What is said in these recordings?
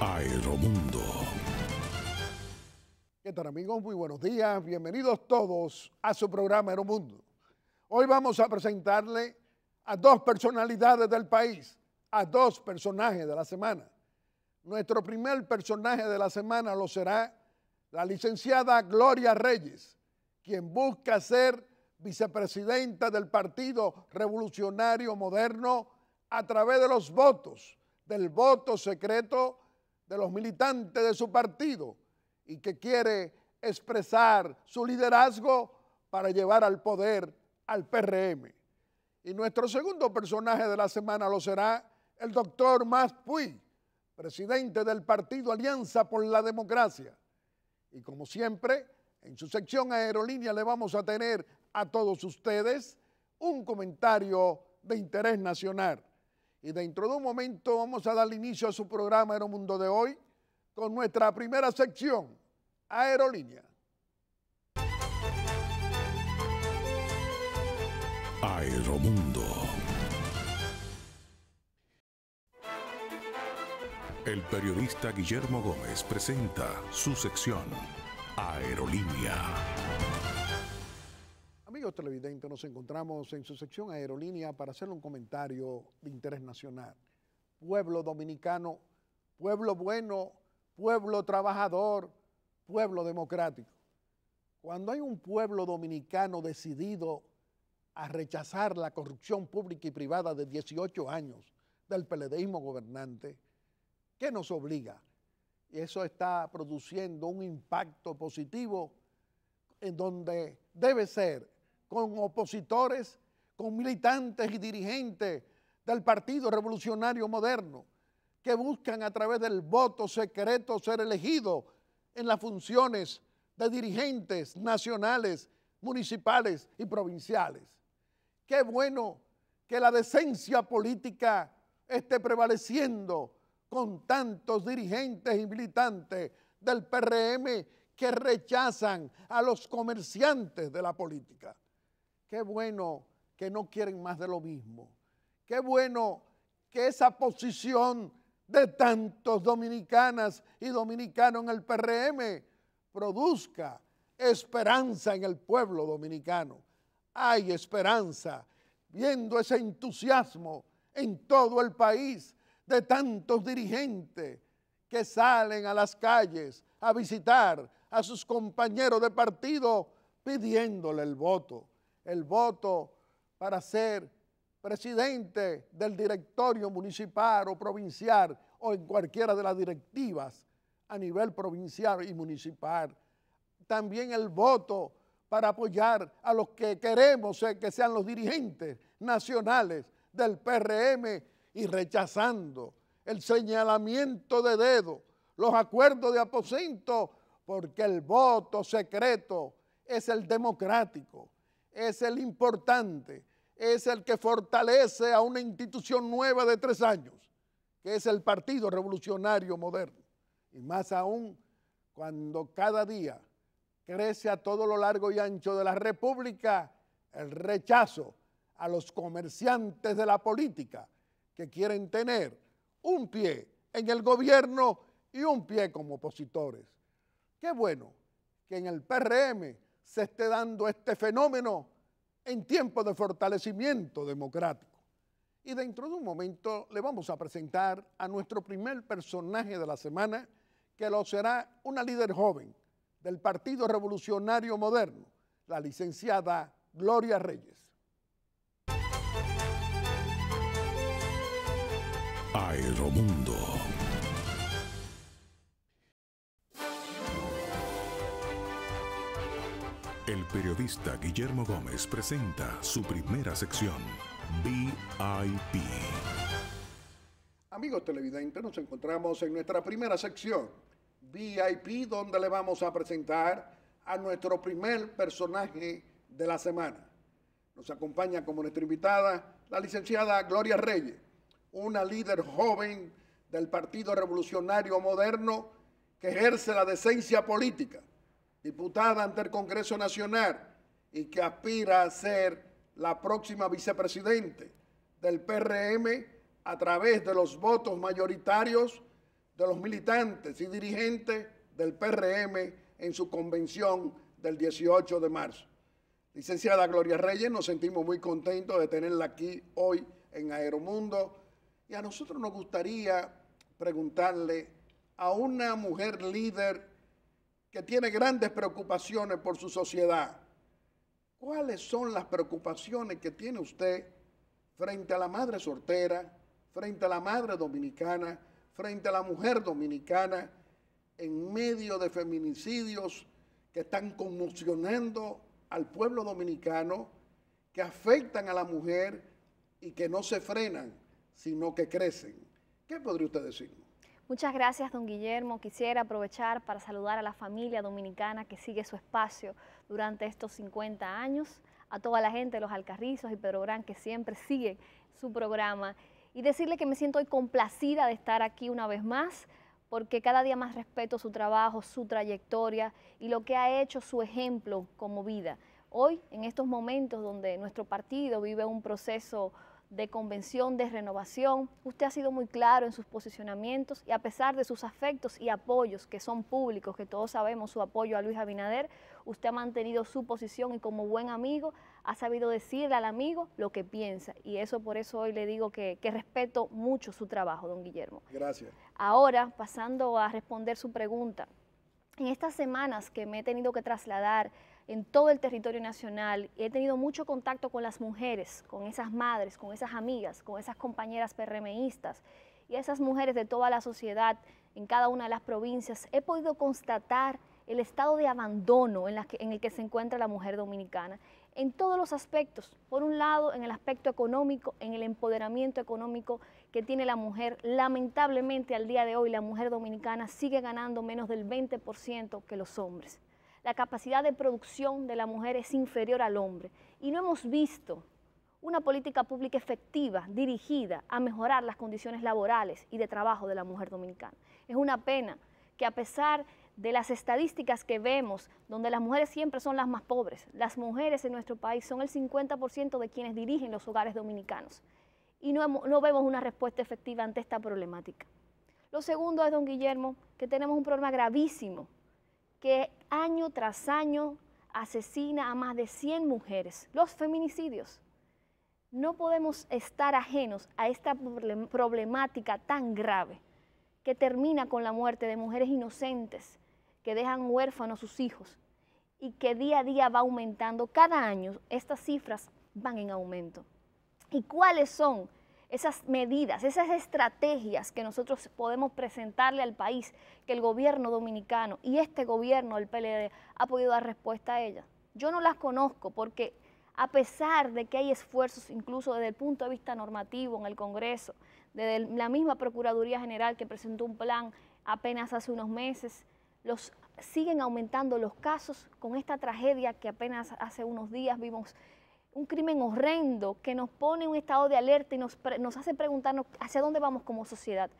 Aeromundo. ¿Qué tal amigos? Muy buenos días. Bienvenidos todos a su programa Aeromundo. Hoy vamos a presentarle a dos personalidades del país, a dos personajes de la semana. Nuestro primer personaje de la semana lo será la licenciada Gloria Reyes, quien busca ser vicepresidenta del Partido Revolucionario Moderno a través de los votos, del voto secreto de los militantes de su partido y que quiere expresar su liderazgo para llevar al poder al PRM. Y nuestro segundo personaje de la semana lo será el doctor Mas Puy, presidente del partido Alianza por la Democracia. Y como siempre, en su sección aerolínea le vamos a tener a todos ustedes un comentario de interés nacional. Y dentro de un momento vamos a dar inicio a su programa Aeromundo de hoy con nuestra primera sección, Aerolínea. Aeromundo. El periodista Guillermo Gómez presenta su sección, Aerolínea televidente televidentes, nos encontramos en su sección Aerolínea para hacerle un comentario de interés nacional. Pueblo dominicano, pueblo bueno, pueblo trabajador, pueblo democrático. Cuando hay un pueblo dominicano decidido a rechazar la corrupción pública y privada de 18 años del peledeísmo gobernante, ¿qué nos obliga? Y eso está produciendo un impacto positivo en donde debe ser con opositores, con militantes y dirigentes del Partido Revolucionario Moderno, que buscan a través del voto secreto ser elegidos en las funciones de dirigentes nacionales, municipales y provinciales. Qué bueno que la decencia política esté prevaleciendo con tantos dirigentes y militantes del PRM que rechazan a los comerciantes de la política. Qué bueno que no quieren más de lo mismo. Qué bueno que esa posición de tantos dominicanas y dominicanos en el PRM produzca esperanza en el pueblo dominicano. Hay esperanza viendo ese entusiasmo en todo el país de tantos dirigentes que salen a las calles a visitar a sus compañeros de partido pidiéndole el voto el voto para ser presidente del directorio municipal o provincial o en cualquiera de las directivas a nivel provincial y municipal. También el voto para apoyar a los que queremos que sean los dirigentes nacionales del PRM y rechazando el señalamiento de dedo, los acuerdos de aposento, porque el voto secreto es el democrático es el importante, es el que fortalece a una institución nueva de tres años, que es el Partido Revolucionario Moderno. Y más aún cuando cada día crece a todo lo largo y ancho de la República el rechazo a los comerciantes de la política que quieren tener un pie en el gobierno y un pie como opositores. Qué bueno que en el PRM se esté dando este fenómeno en tiempo de fortalecimiento democrático. Y dentro de un momento le vamos a presentar a nuestro primer personaje de la semana, que lo será una líder joven del Partido Revolucionario Moderno, la licenciada Gloria Reyes. Aeromundo El periodista Guillermo Gómez presenta su primera sección, VIP. Amigos televidentes, nos encontramos en nuestra primera sección, VIP, donde le vamos a presentar a nuestro primer personaje de la semana. Nos acompaña como nuestra invitada la licenciada Gloria Reyes, una líder joven del Partido Revolucionario Moderno que ejerce la decencia política diputada ante el Congreso Nacional y que aspira a ser la próxima vicepresidente del PRM a través de los votos mayoritarios de los militantes y dirigentes del PRM en su convención del 18 de marzo. Licenciada Gloria Reyes, nos sentimos muy contentos de tenerla aquí hoy en Aeromundo y a nosotros nos gustaría preguntarle a una mujer líder que tiene grandes preocupaciones por su sociedad. ¿Cuáles son las preocupaciones que tiene usted frente a la madre soltera, frente a la madre dominicana, frente a la mujer dominicana, en medio de feminicidios que están conmocionando al pueblo dominicano, que afectan a la mujer y que no se frenan, sino que crecen? ¿Qué podría usted decirnos? Muchas gracias, don Guillermo. Quisiera aprovechar para saludar a la familia dominicana que sigue su espacio durante estos 50 años, a toda la gente de los Alcarrizos y Pedro Gran que siempre sigue su programa y decirle que me siento hoy complacida de estar aquí una vez más porque cada día más respeto su trabajo, su trayectoria y lo que ha hecho su ejemplo como vida. Hoy, en estos momentos donde nuestro partido vive un proceso de convención, de renovación. Usted ha sido muy claro en sus posicionamientos y a pesar de sus afectos y apoyos que son públicos, que todos sabemos su apoyo a Luis Abinader, usted ha mantenido su posición y como buen amigo ha sabido decirle al amigo lo que piensa. Y eso por eso hoy le digo que, respeto mucho su trabajo, don Guillermo. Gracias. Ahora, pasando a responder su pregunta. En estas semanas que me he tenido que trasladar en todo el territorio nacional. He tenido mucho contacto con las mujeres, con esas madres, con esas amigas, con esas compañeras PRMistas y esas mujeres de toda la sociedad en cada una de las provincias. He podido constatar el estado de abandono en, en el que se encuentra la mujer dominicana en todos los aspectos. Por un lado, en el aspecto económico, en el empoderamiento económico que tiene la mujer. Lamentablemente, al día de hoy, la mujer dominicana sigue ganando menos del 20% que los hombres la capacidad de producción de la mujer es inferior al hombre y no hemos visto una política pública efectiva dirigida a mejorar las condiciones laborales y de trabajo de la mujer dominicana. Es una pena que a pesar de las estadísticas que vemos, donde las mujeres siempre son las más pobres, las mujeres en nuestro país son el 50% de quienes dirigen los hogares dominicanos y no, no vemos una respuesta efectiva ante esta problemática. Lo segundo es, don Guillermo, que tenemos un problema gravísimo que año tras año asesina a más de 100 mujeres, los feminicidios. No podemos estar ajenos a esta problemática tan grave que termina con la muerte de mujeres inocentes que dejan huérfanos a sus hijos y que día a día va aumentando. Cada año estas cifras van en aumento. ¿Y cuáles son esas medidas, esas estrategias que nosotros podemos presentarle al país, que el gobierno dominicano y este gobierno, el PLD, ha podido dar respuesta a ellas. Yo no las conozco porque a pesar de que hay esfuerzos incluso desde el punto de vista normativo en el Congreso, desde la misma Procuraduría General que presentó un plan apenas hace unos meses, los siguen aumentando los casos con esta tragedia que apenas hace unos días vimos un crimen horrendo que nos pone en un estado de alerta y nos, hace preguntarnos hacia dónde vamos como sociedad,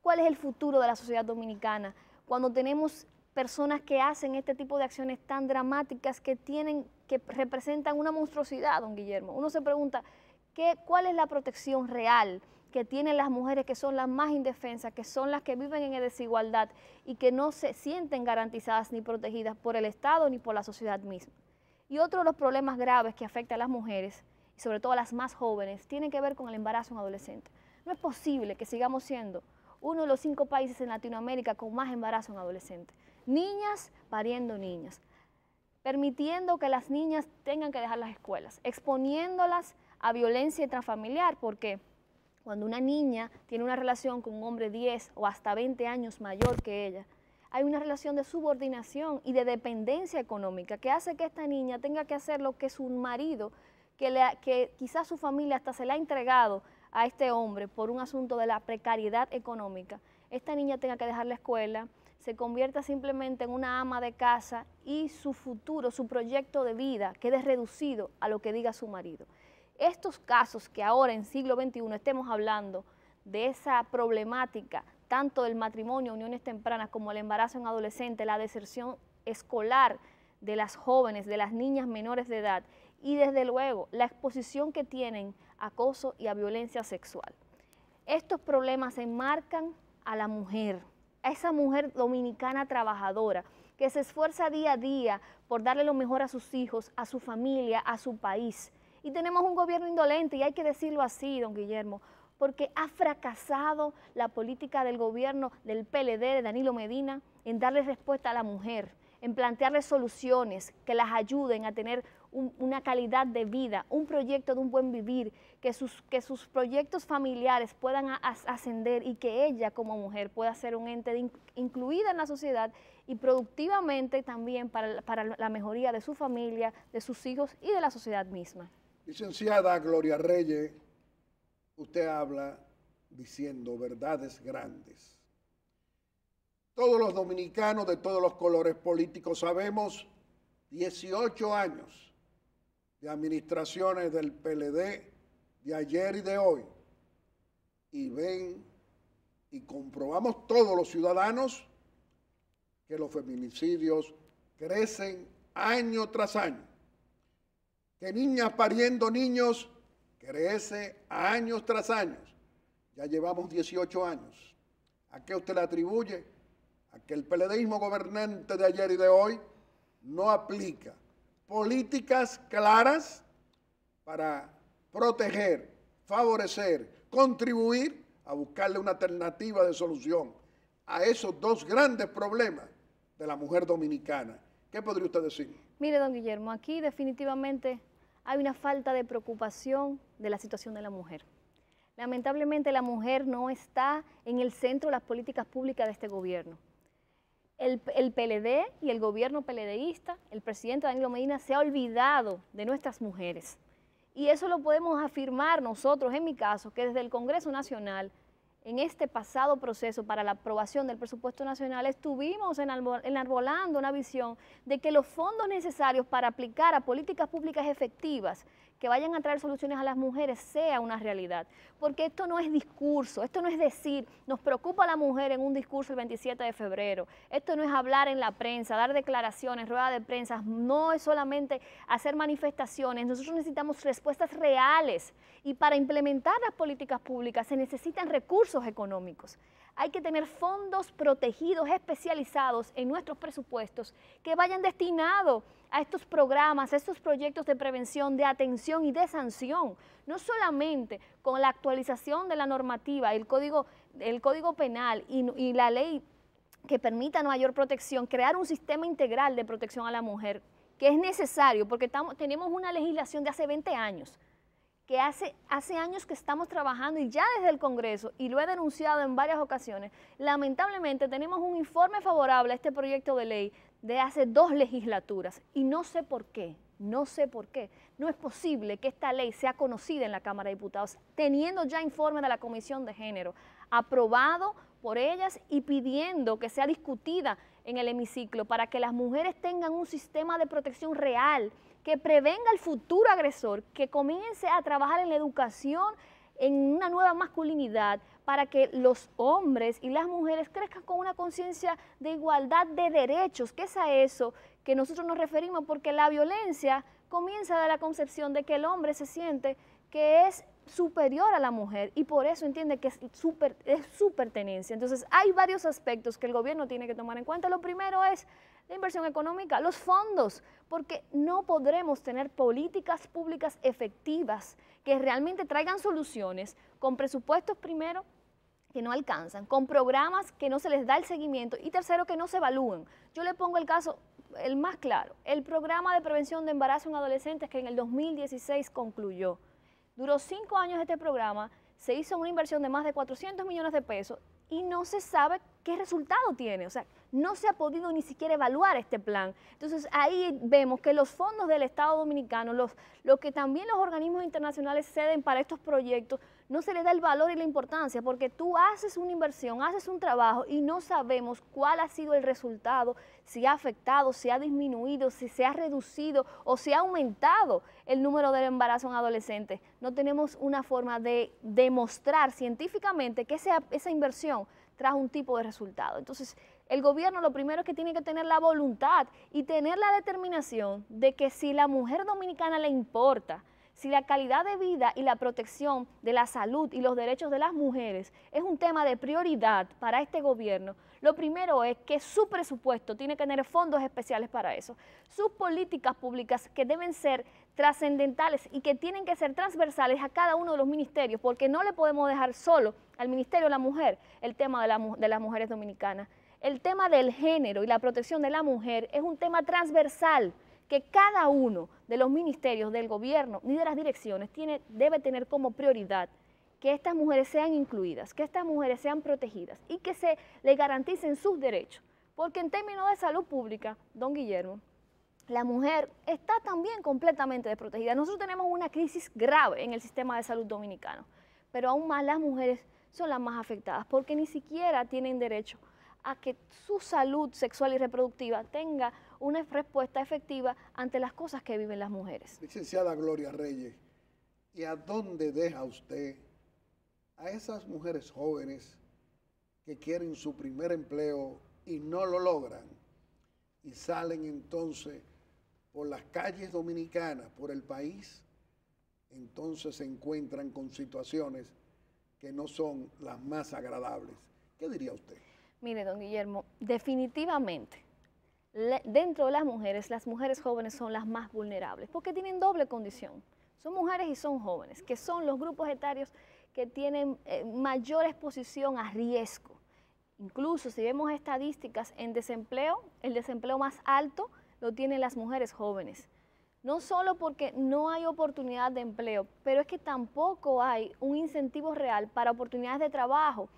cuál es el futuro de la sociedad dominicana cuando tenemos personas que hacen este tipo de acciones tan dramáticas que tienen que representan una monstruosidad, don Guillermo. Uno se pregunta, ¿cuál es la protección real que tienen las mujeres que son las más indefensas, que son las que viven en desigualdad y que no se sienten garantizadas ni protegidas por el Estado ni por la sociedad misma? Y otro de los problemas graves que afecta a las mujeres, y sobre todo a las más jóvenes, tiene que ver con el embarazo en adolescente. No es posible que sigamos siendo uno de los cinco países en Latinoamérica con más embarazo en adolescente. Niñas pariendo niñas, permitiendo que las niñas tengan que dejar las escuelas, exponiéndolas a violencia intrafamiliar, porque cuando una niña tiene una relación con un hombre 10 o hasta 20 años mayor que ella, hay una relación de subordinación y de dependencia económica que hace que esta niña tenga que hacer lo que su marido, que, le quizás su familia hasta se la ha entregado a este hombre por un asunto de la precariedad económica, esta niña tenga que dejar la escuela, se convierta simplemente en una ama de casa y su futuro, su proyecto de vida quede reducido a lo que diga su marido. Estos casos que ahora en siglo XXI estemos hablando de esa problemática tanto el matrimonio, uniones tempranas como el embarazo en adolescente, la deserción escolar de las jóvenes, de las niñas menores de edad y desde luego la exposición que tienen a acoso y a violencia sexual. Estos problemas enmarcan a la mujer, a esa mujer dominicana trabajadora que se esfuerza día a día por darle lo mejor a sus hijos, a su familia, a su país. Y tenemos un gobierno indolente, y hay que decirlo así, don Guillermo, porque ha fracasado la política del gobierno del PLD, de Danilo Medina, en darle respuesta a la mujer, en plantearle soluciones que las ayuden a tener una calidad de vida, un proyecto de un buen vivir, que sus, que sus proyectos familiares puedan ascender y que ella como mujer pueda ser un ente incluida en la sociedad y productivamente también para, para la mejoría de su familia, de sus hijos y de la sociedad misma. Licenciada Gloria Reyes, usted habla diciendo verdades grandes. Todos los dominicanos de todos los colores políticos sabemos 18 años de administraciones del PLD de ayer y de hoy. Y ven y comprobamos todos los ciudadanos que los feminicidios crecen año tras año. Que niñas pariendo niños crece años tras años. Ya llevamos 18 años. ¿A qué usted le atribuye? A que el peledeísmo gobernante de ayer y de hoy no aplica políticas claras para proteger, favorecer, contribuir a buscarle una alternativa de solución a esos dos grandes problemas de la mujer dominicana. ¿Qué podría usted decir? Mire, don Guillermo, aquí definitivamente hay una falta de preocupación de la situación de la mujer. Lamentablemente la mujer no está en el centro de las políticas públicas de este gobierno. El, el, PLD y el gobierno peledeísta, el presidente Danilo Medina, se ha olvidado de nuestras mujeres. Y eso lo podemos afirmar nosotros, en mi caso, que desde el Congreso Nacional, en este pasado proceso para la aprobación del presupuesto nacional, estuvimos enarbolando una visión de que los fondos necesarios para aplicar a políticas públicas efectivas que vayan a traer soluciones a las mujeres sea una realidad. Porque esto no es discurso, esto no es decir, nos preocupa la mujer en un discurso el 27 de febrero, esto no es hablar en la prensa, dar declaraciones, rueda de prensa, no es solamente hacer manifestaciones, nosotros necesitamos respuestas reales y para implementar las políticas públicas se necesitan recursos económicos hay que tener fondos protegidos especializados en nuestros presupuestos que vayan destinados a estos programas, a estos proyectos de prevención, de atención y de sanción, no solamente con la actualización de la normativa, el código, el código penal y, la ley que permita mayor protección, crear un sistema integral de protección a la mujer, que es necesario porque tenemos una legislación de hace 20 años, que hace, hace años que estamos trabajando y ya desde el Congreso, y lo he denunciado en varias ocasiones, lamentablemente tenemos un informe favorable a este proyecto de ley de hace dos legislaturas y no sé por qué. No sé por qué. No es posible que esta ley sea conocida en la Cámara de Diputados, teniendo ya informe de la Comisión de Género, aprobado por ellas y pidiendo que sea discutida en el hemiciclo para que las mujeres tengan un sistema de protección real que prevenga el futuro agresor, que comience a trabajar en la educación, en una nueva masculinidad, para que los hombres y las mujeres crezcan con una conciencia de igualdad de derechos, que es a eso que nosotros nos referimos, porque la violencia comienza de la concepción de que el hombre se siente que es superior a la mujer y por eso entiende que es, es su pertenencia. Entonces hay varios aspectos que el gobierno tiene que tomar en cuenta. Lo primero es la inversión económica, los fondos, porque no podremos tener políticas públicas efectivas que realmente traigan soluciones con presupuestos primero que no alcanzan, con programas que no se les da el seguimiento y tercero que no se evalúen. Yo le pongo el caso, el más claro, el programa de prevención de embarazo en adolescentes que en el 2016 concluyó. Duró cinco años este programa, se hizo una inversión de más de 400 millones de pesos y no se sabe ¿qué resultado tiene? O sea, no se ha podido ni siquiera evaluar este plan. Entonces ahí vemos que los fondos del Estado dominicano, los, lo que también los organismos internacionales ceden para estos proyectos, no se le da el valor y la importancia porque tú haces una inversión, haces un trabajo y no sabemos cuál ha sido el resultado, si ha afectado, si ha disminuido, si se ha reducido o si ha aumentado el número del embarazo en adolescentes. No tenemos una forma de demostrar científicamente que esa inversión un tipo de resultado. Entonces, el gobierno lo primero es que tiene que tener la voluntad y tener la determinación de que si la mujer dominicana le importa, si la calidad de vida y la protección de la salud y los derechos de las mujeres es un tema de prioridad para este gobierno, lo primero es que su presupuesto tiene que tener fondos especiales para eso. Sus políticas públicas que deben ser trascendentales y que tienen que ser transversales a cada uno de los ministerios, porque no le podemos dejar solo al Ministerio de la Mujer el tema de, las mujeres dominicanas. El tema del género y la protección de la mujer es un tema transversal que cada uno de los ministerios del gobierno ni de las direcciones tiene, debe tener como prioridad que estas mujeres sean incluidas, que estas mujeres sean protegidas y que se les garanticen sus derechos. Porque en términos de salud pública, don Guillermo, la mujer está también completamente desprotegida. Nosotros tenemos una crisis grave en el sistema de salud dominicano, pero aún más las mujeres son las más afectadas porque ni siquiera tienen derecho a que su salud sexual y reproductiva tenga una respuesta efectiva ante las cosas que viven las mujeres. Licenciada Gloria Reyes, ¿y a dónde deja usted a esas mujeres jóvenes que quieren su primer empleo y no lo logran y salen entonces por las calles dominicanas, por el país, entonces se encuentran con situaciones que no son las más agradables. ¿Qué diría usted? Mire, don Guillermo, definitivamente, dentro de las mujeres, las mujeres jóvenes son las más vulnerables porque tienen doble condición. Son mujeres y son jóvenes, que son los grupos etarios que tienen eh, mayor exposición a riesgo. Incluso si vemos estadísticas en desempleo, el desempleo más alto lo tienen las mujeres jóvenes. No solo porque no hay oportunidad de empleo, pero es que tampoco hay un incentivo real para oportunidades de trabajo,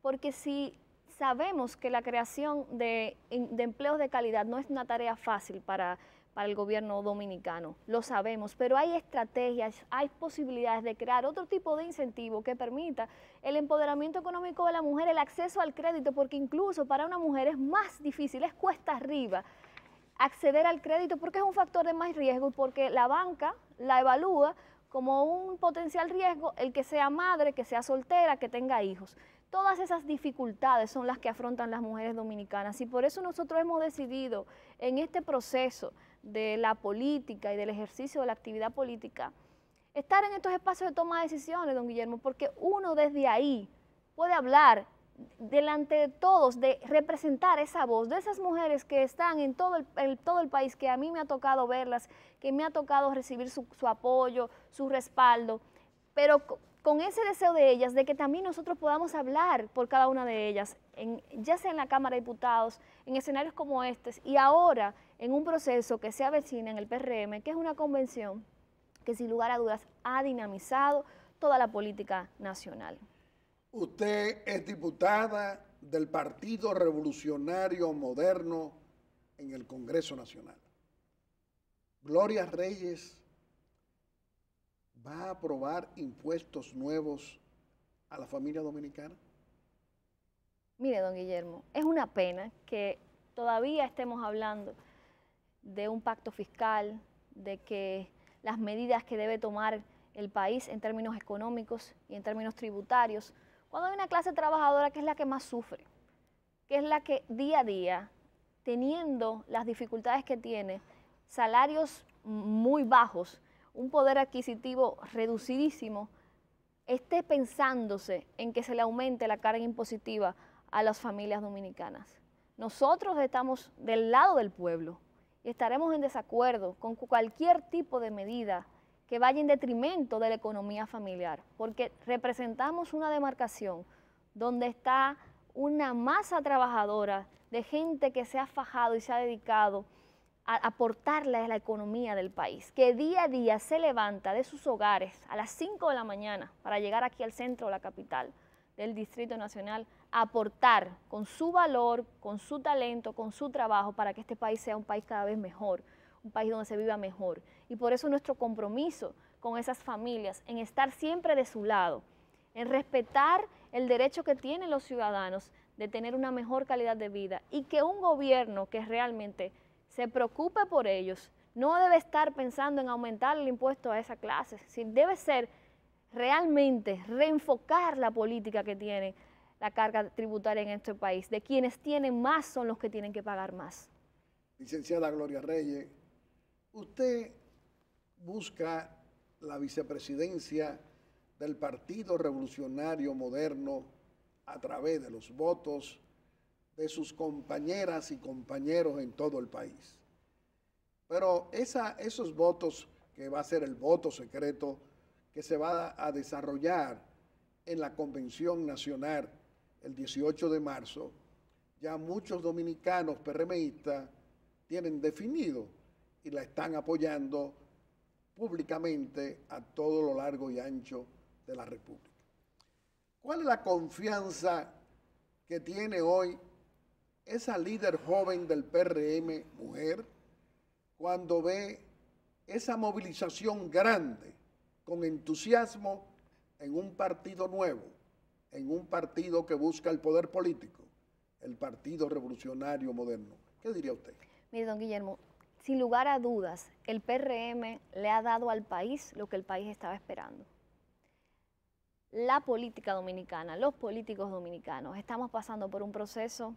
porque si sabemos que la creación de empleos de calidad no es una tarea fácil para, para el gobierno dominicano. Lo sabemos, pero hay estrategias, hay posibilidades de crear otro tipo de incentivo que permita el empoderamiento económico de la mujer, el acceso al crédito, porque incluso para una mujer es más difícil, es cuesta arriba acceder al crédito porque es un factor de más riesgo, porque la banca la evalúa como un potencial riesgo el que sea madre, que sea soltera, que tenga hijos. Todas esas dificultades son las que afrontan las mujeres dominicanas y por eso nosotros hemos decidido en este proceso de la política y del ejercicio de la actividad política, estar en estos espacios de toma de decisiones, don Guillermo, porque uno desde ahí puede hablar delante de todos, de representar esa voz de esas mujeres que están en todo el, todo el país, que a mí me ha tocado verlas, que me ha tocado recibir su, apoyo, su respaldo, pero con ese deseo de ellas, de que también nosotros podamos hablar por cada una de ellas, ya sea en la Cámara de Diputados, en escenarios como este, y ahora en un proceso que se avecina en el PRM, que es una convención que sin lugar a dudas ha dinamizado toda la política nacional. Usted es diputada del Partido Revolucionario Moderno en el Congreso Nacional. Gloria Reyes va a aprobar impuestos nuevos a la familia dominicana. Mire, don Guillermo, es una pena que todavía estemos hablando de un pacto fiscal, de que las medidas que debe tomar el país en términos económicos y en términos tributarios, cuando hay una clase trabajadora que es la que más sufre, que es la que día a día, teniendo las dificultades que tiene, salarios muy bajos, un poder adquisitivo reducidísimo, esté pensándose en que se le aumente la carga impositiva a las familias dominicanas. Nosotros estamos del lado del pueblo, y estaremos en desacuerdo con cualquier tipo de medida que vaya en detrimento de la economía familiar, porque representamos una demarcación donde está una masa trabajadora de gente que se ha fajado y se ha dedicado a aportarle a la economía del país, que día a día se levanta de sus hogares a las 5 de la mañana para llegar aquí al centro, la capital del Distrito Nacional, aportar con su valor, con su talento, con su trabajo para que este país sea un país cada vez mejor, un país donde se viva mejor. Y por eso nuestro compromiso con esas familias, en estar siempre de su lado, en respetar el derecho que tienen los ciudadanos de tener una mejor calidad de vida y que un gobierno que realmente se preocupe por ellos no debe estar pensando en aumentar el impuesto a esa clase, debe ser realmente reenfocar la política que tiene la carga tributaria en este país. De quienes tienen más son los que tienen que pagar más. Licenciada Gloria Reyes, usted busca la vicepresidencia del Partido Revolucionario Moderno a través de los votos de sus compañeras y compañeros en todo el país. Pero esos votos, que va a ser el voto secreto, que se va a desarrollar en la Convención Nacional el 18 de marzo, ya muchos dominicanos PRMistas tienen definido y la están apoyando públicamente a todo lo largo y ancho de la República. ¿Cuál es la confianza que tiene hoy esa líder joven del PRM, mujer, cuando ve esa movilización grande, con entusiasmo, en un partido nuevo, en un partido que busca el poder político, el Partido Revolucionario Moderno. ¿Qué diría usted? Mire, don Guillermo, sin lugar a dudas, el PRM le ha dado al país lo que el país estaba esperando. La política dominicana, los políticos dominicanos, estamos pasando por un proceso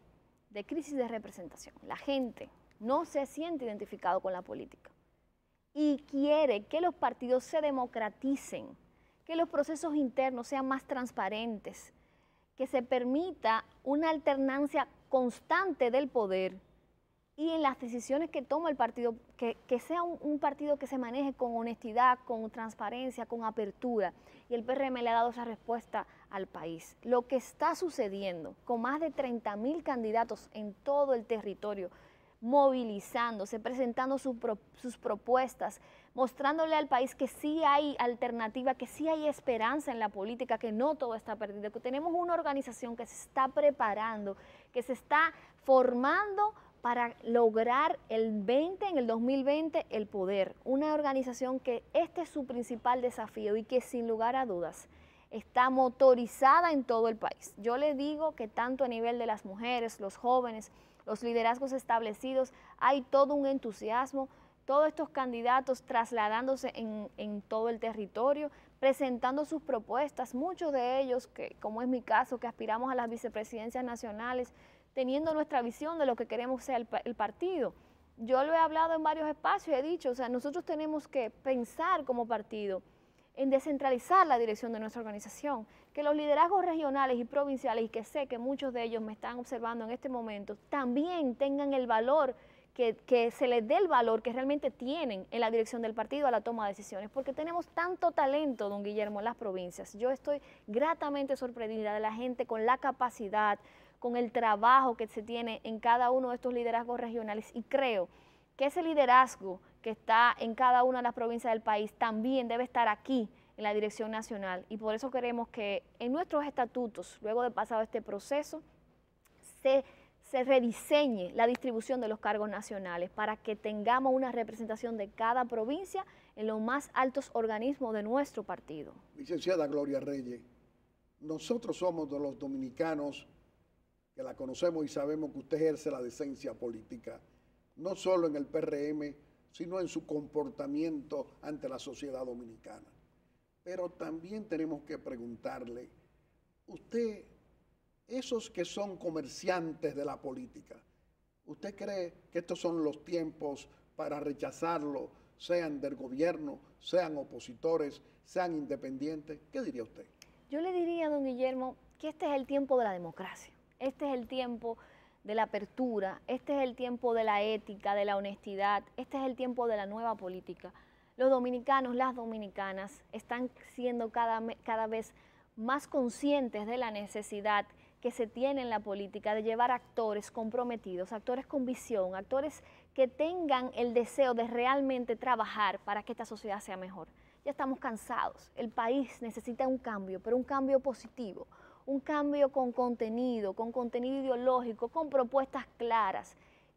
de crisis de representación. La gente no se siente identificado con la política y quiere que los partidos se democraticen que los procesos internos sean más transparentes, que se permita una alternancia constante del poder y en las decisiones que toma el partido, que, sea un, partido que se maneje con honestidad, con transparencia, con apertura. Y el PRM le ha dado esa respuesta al país. Lo que está sucediendo con más de 30 mil candidatos en todo el territorio, movilizándose, presentando sus propuestas, mostrándole al país que sí hay alternativa, que sí hay esperanza en la política, que no todo está perdido, que tenemos una organización que se está preparando, que se está formando para lograr el 20, en el 2020, el poder. Una organización que este es su principal desafío y que sin lugar a dudas está motorizada en todo el país. Yo le digo que tanto a nivel de las mujeres, los jóvenes, los liderazgos establecidos, hay todo un entusiasmo todos estos candidatos trasladándose en, todo el territorio, presentando sus propuestas, muchos de ellos, que, como es mi caso, que aspiramos a las vicepresidencias nacionales, teniendo nuestra visión de lo que queremos ser el, el partido. Yo lo he hablado en varios espacios, he dicho, o sea, nosotros tenemos que pensar como partido en descentralizar la dirección de nuestra organización, que los liderazgos regionales y provinciales, y que sé que muchos de ellos me están observando en este momento, también tengan el valor que, se les dé el valor que realmente tienen en la dirección del partido a la toma de decisiones, porque tenemos tanto talento, don Guillermo, en las provincias. Yo estoy gratamente sorprendida de la gente con la capacidad, con el trabajo que se tiene en cada uno de estos liderazgos regionales y creo que ese liderazgo que está en cada una de las provincias del país también debe estar aquí en la dirección nacional y por eso queremos que en nuestros estatutos, luego de pasado este proceso, se se rediseñe la distribución de los cargos nacionales para que tengamos una representación de cada provincia en los más altos organismos de nuestro partido. Licenciada Gloria Reyes, nosotros somos de los dominicanos que la conocemos y sabemos que usted ejerce la decencia política, no solo en el PRM, sino en su comportamiento ante la sociedad dominicana. Pero también tenemos que preguntarle, usted esos que son comerciantes de la política, ¿usted cree que estos son los tiempos para rechazarlo, sean del gobierno, sean opositores, sean independientes? ¿Qué diría usted? Yo le diría, don Guillermo, que este es el tiempo de la democracia, este es el tiempo de la apertura, este es el tiempo de la ética, de la honestidad, este es el tiempo de la nueva política. Los dominicanos, las dominicanas están siendo cada, cada vez más conscientes de la necesidad que se tiene en la política de llevar actores comprometidos, actores con visión, actores que tengan el deseo de realmente trabajar para que esta sociedad sea mejor. Ya estamos cansados, el país necesita un cambio, pero un cambio positivo, un cambio con contenido, con contenido ideológico, con propuestas claras,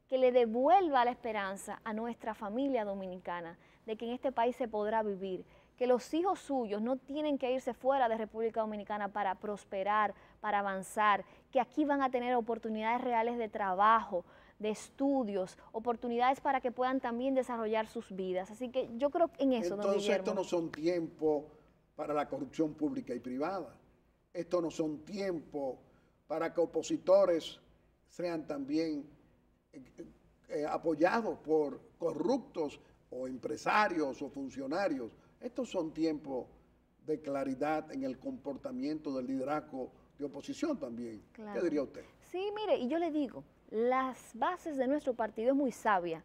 que le devuelva la esperanza a nuestra familia dominicana de que en este país se podrá vivir, que los hijos suyos no tienen que irse fuera de República Dominicana para prosperar, para avanzar, que aquí van a tener oportunidades reales de trabajo, de estudios, oportunidades para que puedan también desarrollar sus vidas. Así que yo creo en eso, Entonces, esto no son tiempos para la corrupción pública y privada. Esto no son tiempos para que opositores sean también eh, eh, apoyados por corruptos o empresarios o funcionarios estos son tiempos de claridad en el comportamiento del liderazgo de oposición también. ¿Qué diría usted? Sí, mire, y yo le digo, las bases de nuestro partido es muy sabia.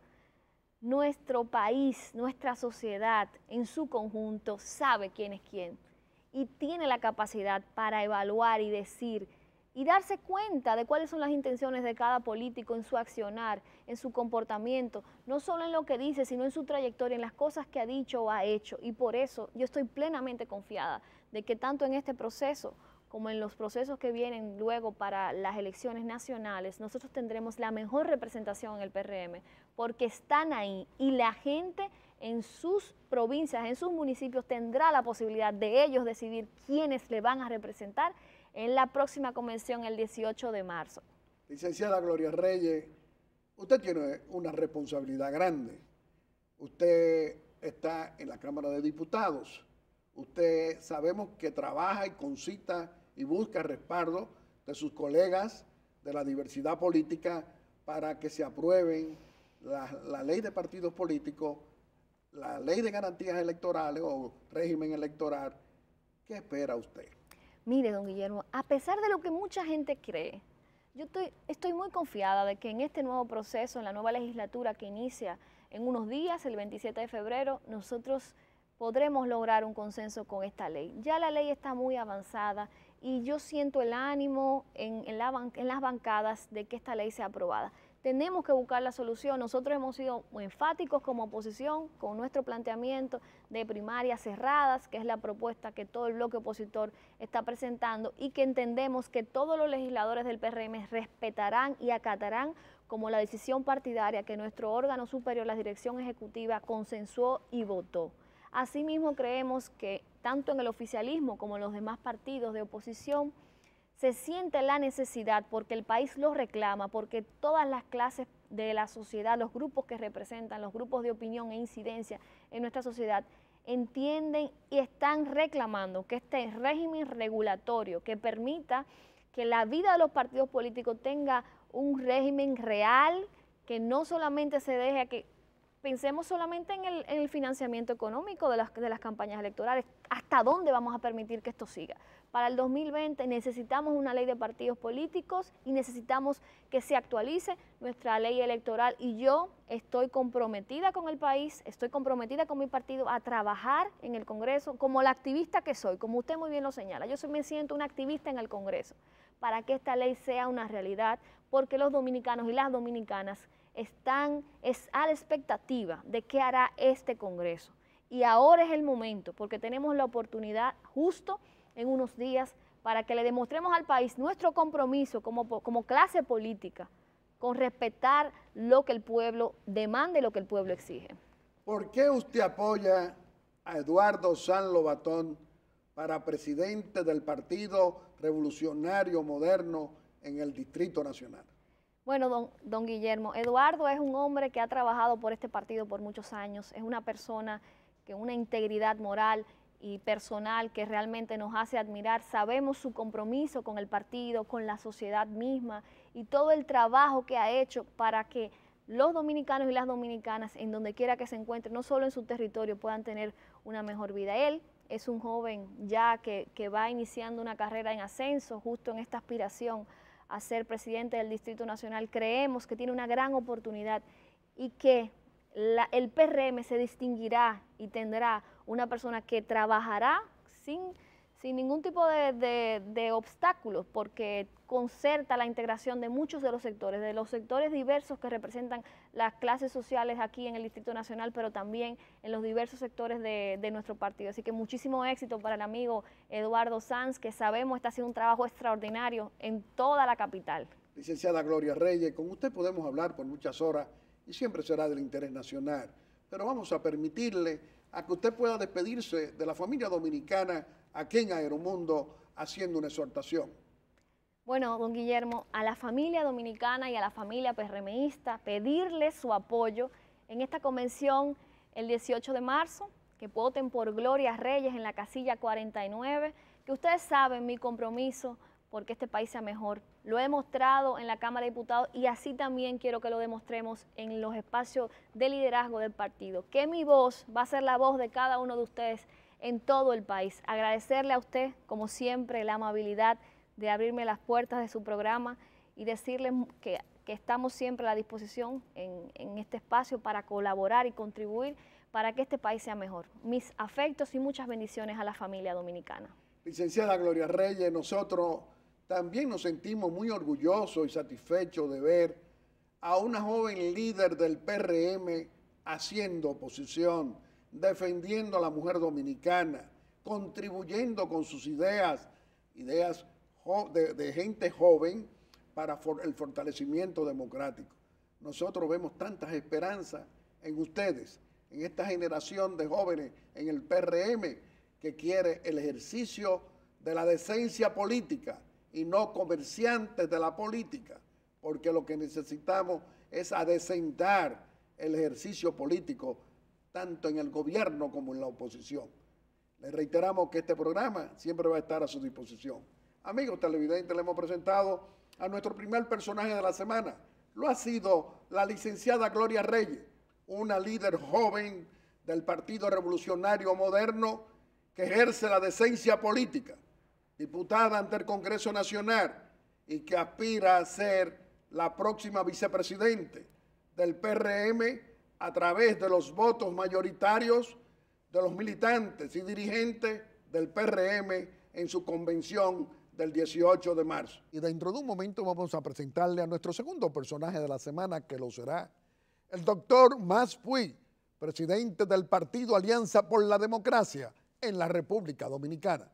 Nuestro país, nuestra sociedad en su conjunto sabe quién es quién y tiene la capacidad para evaluar y decir y darse cuenta de cuáles son las intenciones de cada político en su accionar, en su comportamiento, no solo en lo que dice, sino en su trayectoria, en las cosas que ha dicho o ha hecho. Y por eso yo estoy plenamente confiada de que tanto en este proceso como en los procesos que vienen luego para las elecciones nacionales, nosotros tendremos la mejor representación en el PRM, porque están ahí y la gente en sus provincias, en sus municipios, tendrá la posibilidad de ellos decidir quiénes le van a representar en la próxima convención el 18 de marzo. Licenciada Gloria Reyes, usted tiene una responsabilidad grande. Usted está en la Cámara de Diputados. Usted sabemos que trabaja y concita y busca respaldo de sus colegas de la diversidad política para que se aprueben la, la ley de partidos políticos, la ley de garantías electorales o régimen electoral. ¿Qué espera usted? Mire, don Guillermo, a pesar de lo que mucha gente cree, yo estoy, muy confiada de que en este nuevo proceso, en la nueva legislatura que inicia en unos días, el 27 de febrero, nosotros podremos lograr un consenso con esta ley. Ya la ley está muy avanzada y yo siento el ánimo en, en las bancadas de que esta ley sea aprobada tenemos que buscar la solución. Nosotros hemos sido muy enfáticos como oposición con nuestro planteamiento de primarias cerradas, que es la propuesta que todo el bloque opositor está presentando y que entendemos que todos los legisladores del PRM respetarán y acatarán como la decisión partidaria que nuestro órgano superior, la dirección ejecutiva, consensuó y votó. Asimismo, creemos que tanto en el oficialismo como en los demás partidos de oposición, se siente la necesidad porque el país lo reclama, porque todas las clases de la sociedad, los grupos que representan, los grupos de opinión e incidencia en nuestra sociedad, entienden y están reclamando que este régimen regulatorio que permita que la vida de los partidos políticos tenga un régimen real, que no solamente se deje a que pensemos solamente en el, en el financiamiento económico de las, de las campañas electorales, hasta dónde vamos a permitir que esto siga. Para el 2020 necesitamos una ley de partidos políticos y necesitamos que se actualice nuestra ley electoral y yo estoy comprometida con el país, estoy comprometida con mi partido a trabajar en el Congreso como la activista que soy, como usted muy bien lo señala. Yo me siento una activista en el Congreso para que esta ley sea una realidad, porque los dominicanos y las dominicanas están a la expectativa de qué hará este Congreso. Y ahora es el momento, porque tenemos la oportunidad justo en unos días para que le demostremos al país nuestro compromiso como, como clase política con respetar lo que el pueblo demanda y lo que el pueblo exige. ¿Por qué usted apoya a Eduardo San Lobatón para presidente del Partido Revolucionario Moderno en el Distrito Nacional? Bueno, don, don, Guillermo, Eduardo es un hombre que ha trabajado por este partido por muchos años, es una persona que una integridad moral y personal que realmente nos hace admirar. Sabemos su compromiso con el partido, con la sociedad misma y todo el trabajo que ha hecho para que los dominicanos y las dominicanas, en donde quiera que se encuentren, no solo en su territorio, puedan tener una mejor vida. Él es un joven ya que, va iniciando una carrera en ascenso, justo en esta aspiración a ser presidente del Distrito Nacional. Creemos que tiene una gran oportunidad y que el PRM se distinguirá y tendrá una persona que trabajará sin, sin ningún tipo de, obstáculos, porque concerta la integración de muchos de los sectores, de los sectores diversos que representan las clases sociales aquí en el Distrito Nacional, pero también en los diversos sectores de, de nuestro partido. Así que muchísimo éxito para el amigo Eduardo Sanz, que sabemos está haciendo un trabajo extraordinario en toda la capital. Licenciada Gloria Reyes, con usted podemos hablar por muchas horas y siempre será del interés nacional, pero vamos a permitirle a que usted pueda despedirse de la familia dominicana aquí en Aeromundo haciendo una exhortación. Bueno, don Guillermo, a la familia dominicana y a la familia PRMista, pedirle su apoyo en esta convención el 18 de marzo, que voten por Gloria Reyes en la casilla 49, que ustedes saben mi compromiso porque este país sea mejor. Lo he mostrado en la Cámara de Diputados y así también quiero que lo demostremos en los espacios de liderazgo del partido. Que mi voz va a ser la voz de cada uno de ustedes en todo el país. Agradecerle a usted, como siempre, la amabilidad de abrirme las puertas de su programa y decirle que, estamos siempre a la disposición en, en este espacio para colaborar y contribuir para que este país sea mejor. Mis afectos y muchas bendiciones a la familia dominicana. Licenciada Gloria Reyes, nosotros también nos sentimos muy orgullosos y satisfechos de ver a una joven líder del PRM haciendo oposición, defendiendo a la mujer dominicana, contribuyendo con sus ideas, ideas de, gente joven para el fortalecimiento democrático. Nosotros vemos tantas esperanzas en ustedes, en esta generación de jóvenes, en el PRM, que quiere el ejercicio de la decencia política, y no comerciantes de la política, porque lo que necesitamos es adecentar el ejercicio político, tanto en el gobierno como en la oposición. Les reiteramos que este programa siempre va a estar a su disposición. Amigos televidentes, le hemos presentado a nuestro primer personaje de la semana. Lo ha sido la licenciada Gloria Reyes, una líder joven del Partido Revolucionario Moderno que ejerce la decencia política diputada ante el Congreso Nacional y que aspira a ser la próxima vicepresidente del PRM a través de los votos mayoritarios de los militantes y dirigentes del PRM en su convención del 18 de marzo. Y dentro de un momento vamos a presentarle a nuestro segundo personaje de la semana, que lo será el doctor Mas presidente del partido Alianza por la Democracia en la República Dominicana.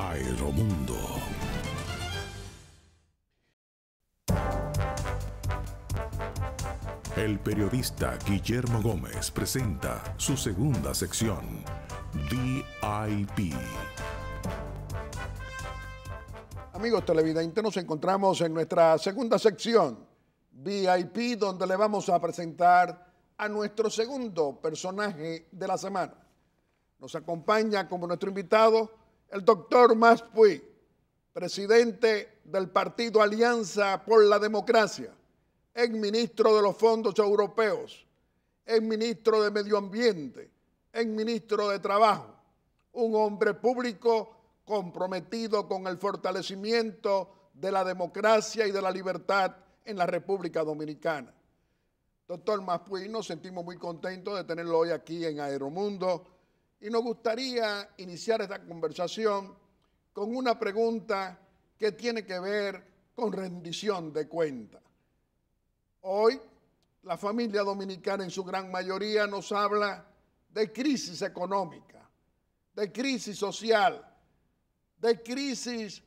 Aeromundo. El periodista Guillermo Gómez presenta su segunda sección, VIP. Amigos televidentes, nos encontramos en nuestra segunda sección, VIP, donde le vamos a presentar a nuestro segundo personaje de la semana. Nos acompaña como nuestro invitado el doctor Maspuy, presidente del partido Alianza por la Democracia, ex ministro de los fondos europeos, ex ministro de Medio Ambiente, ex ministro de Trabajo, un hombre público comprometido con el fortalecimiento de la democracia y de la libertad en la República Dominicana. Doctor Maspuy, nos sentimos muy contentos de tenerlo hoy aquí en Aeromundo y nos gustaría iniciar esta conversación con una pregunta que tiene que ver con rendición de cuentas. Hoy la familia dominicana en su gran mayoría nos habla de crisis económica, de crisis social, de crisis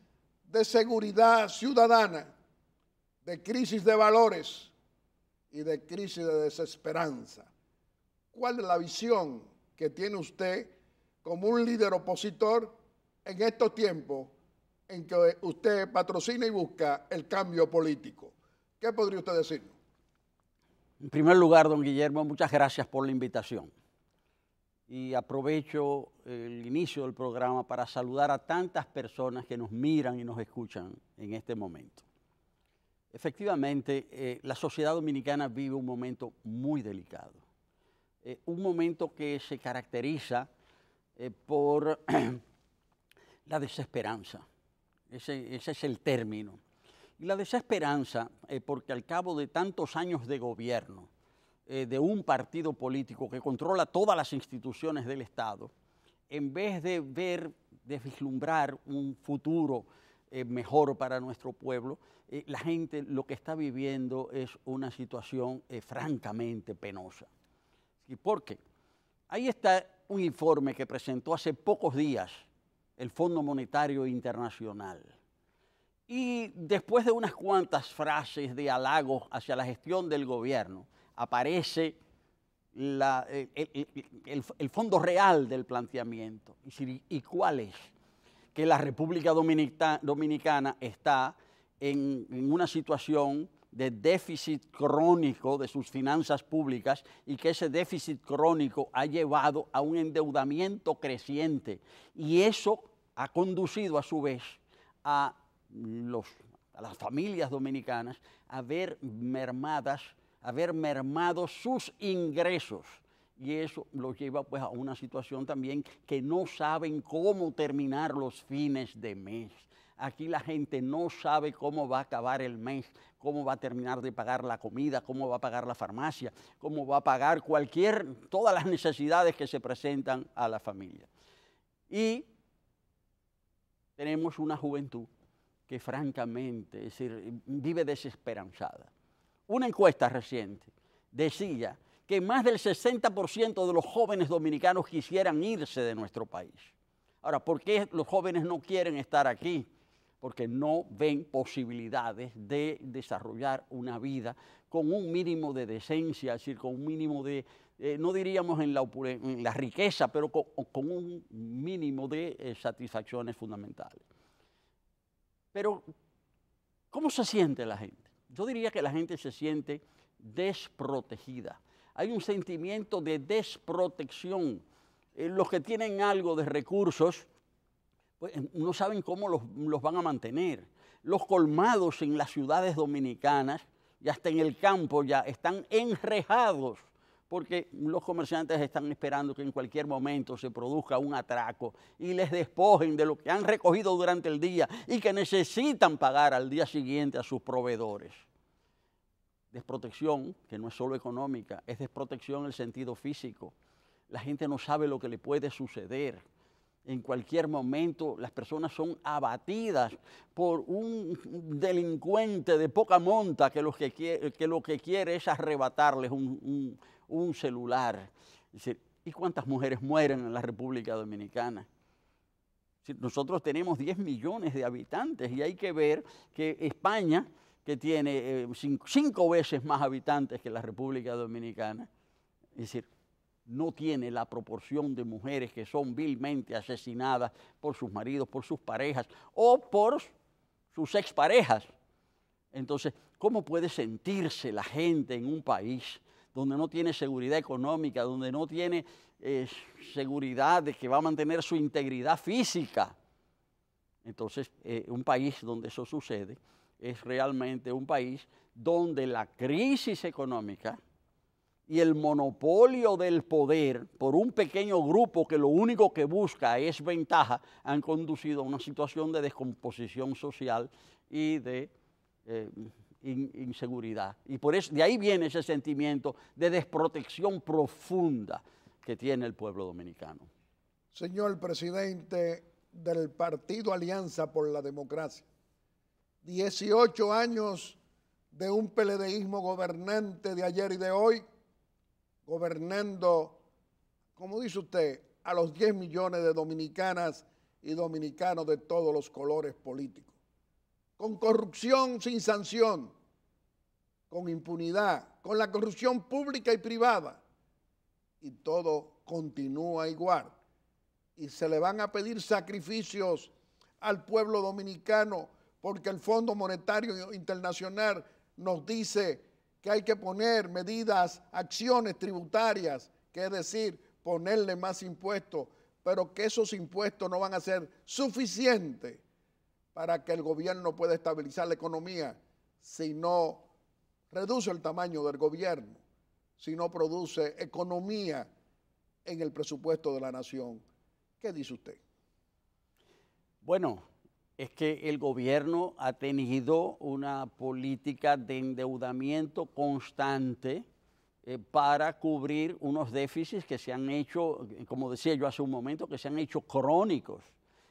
de seguridad ciudadana, de crisis de valores y de crisis de desesperanza. ¿Cuál es la visión que tiene usted como un líder opositor en estos tiempos en que usted patrocina y busca el cambio político. ¿Qué podría usted decirnos? En primer lugar, don Guillermo, muchas gracias por la invitación. Y aprovecho el inicio del programa para saludar a tantas personas que nos miran y nos escuchan en este momento. Efectivamente, eh, la sociedad dominicana vive un momento muy delicado. Eh, un momento que se caracteriza eh, por la desesperanza. Ese, es el término. Y la desesperanza, eh, porque al cabo de tantos años de gobierno, de un partido político que controla todas las instituciones del Estado, en vez de ver, de vislumbrar un futuro mejor para nuestro pueblo, la gente lo que está viviendo es una situación francamente penosa. ¿Y ¿Por qué? Ahí está un informe que presentó hace pocos días el Fondo Monetario Internacional. Y después de unas cuantas frases de halagos hacia la gestión del gobierno, aparece el, fondo real del planteamiento. ¿Y cuál es? Que la República Dominicana está en una situación de déficit crónico de sus finanzas públicas y que ese déficit crónico ha llevado a un endeudamiento creciente y eso ha conducido a su vez a, las familias dominicanas a ver mermadas, a ver mermados sus ingresos y eso los lleva pues a una situación también que no saben cómo terminar los fines de mes. Aquí la gente no sabe cómo va a acabar el mes, cómo va a terminar de pagar la comida, cómo va a pagar la farmacia, cómo va a pagar cualquier, todas las necesidades que se presentan a la familia. Y tenemos una juventud que francamente, vive desesperanzada. Una encuesta reciente decía que más del 60% de los jóvenes dominicanos quisieran irse de nuestro país. Ahora, ¿por qué los jóvenes no quieren estar aquí? porque no ven posibilidades de desarrollar una vida con un mínimo de decencia, es decir, con un mínimo de, eh, no diríamos en la, riqueza, pero con, un mínimo de eh, satisfacciones fundamentales. Pero, ¿cómo se siente la gente? Yo diría que la gente se siente desprotegida. Hay un sentimiento de desprotección. Eh, los que tienen algo de recursos, pues, no saben cómo los, van a mantener. Los colmados en las ciudades dominicanas, ya hasta en el campo, ya están enrejados porque los comerciantes están esperando que en cualquier momento se produzca un atraco y les despojen de lo que han recogido durante el día y que necesitan pagar al día siguiente a sus proveedores. Desprotección, que no es solo económica, es desprotección en el sentido físico. La gente no sabe lo que le puede suceder en cualquier momento las personas son abatidas por un delincuente de poca monta que, lo que quiere es arrebatarles un, celular. ¿y cuántas mujeres mueren en la República Dominicana? nosotros tenemos 10 millones de habitantes y hay que ver que España, que tiene eh, veces más habitantes que la República Dominicana, es decir, no tiene la proporción de mujeres que son vilmente asesinadas por sus maridos, por sus parejas o por sus exparejas. Entonces, ¿cómo puede sentirse la gente en un país donde no tiene seguridad económica, donde no tiene eh, seguridad de que va a mantener su integridad física? Entonces, eh, un país donde eso sucede es realmente un país donde la crisis económica, y el monopolio del poder por un pequeño grupo que lo único que busca es ventaja, han conducido a una situación de descomposición social y de eh, inseguridad. Y por eso, de ahí viene ese sentimiento de desprotección profunda que tiene el pueblo dominicano. Señor presidente del Partido Alianza por la Democracia, 18 años de un peledeísmo gobernante de ayer y de hoy gobernando, como dice usted, a los 10 millones de dominicanas y dominicanos de todos los colores políticos, con corrupción sin sanción, con impunidad, con la corrupción pública y privada, y todo continúa igual. Y se le van a pedir sacrificios al pueblo dominicano porque el Fondo Monetario Internacional nos dice que hay que poner medidas, acciones tributarias, que es decir, ponerle más impuestos, pero que esos impuestos no van a ser suficientes para que el gobierno pueda estabilizar la economía si no reduce el tamaño del gobierno, si no produce economía en el presupuesto de la nación. ¿Qué dice usted? Bueno, es que el gobierno ha tenido una política de endeudamiento constante eh, para cubrir unos déficits que se han hecho, como decía yo hace un momento, que se han hecho crónicos.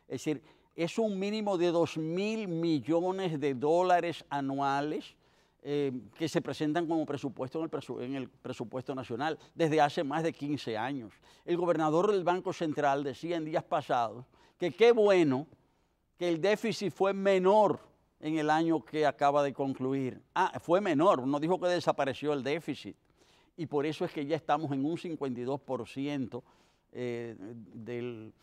Es decir, es un mínimo de 2 mil millones de dólares anuales eh, que se presentan como presupuesto en el, en el, presupuesto nacional desde hace más de 15 años. El gobernador del Banco Central decía en días pasados que qué bueno que el déficit fue menor en el año que acaba de concluir. Ah, fue menor, no dijo que desapareció el déficit. Y por eso es que ya estamos en un 52% eh, del,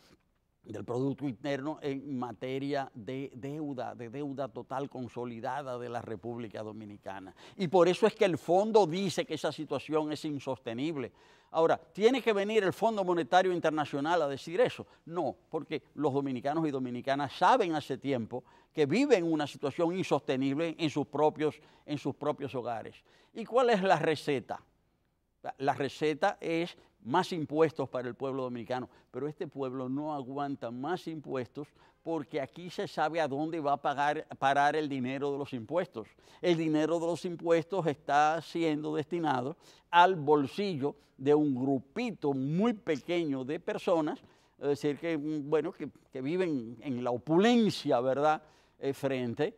del Producto Interno en materia de deuda, de deuda total consolidada de la República Dominicana. Y por eso es que el fondo dice que esa situación es insostenible. Ahora, ¿tiene que venir el Fondo Monetario Internacional a decir eso? No, porque los dominicanos y dominicanas saben hace tiempo que viven una situación insostenible en sus propios, en sus propios hogares. ¿Y cuál es la receta? La receta es más impuestos para el pueblo dominicano, pero este pueblo no aguanta más impuestos porque aquí se sabe a dónde va a pagar, parar el dinero de los impuestos. El dinero de los impuestos está siendo destinado al bolsillo de un grupito muy pequeño de personas, es decir, que, bueno, que, viven en la opulencia, ¿verdad?, eh, frente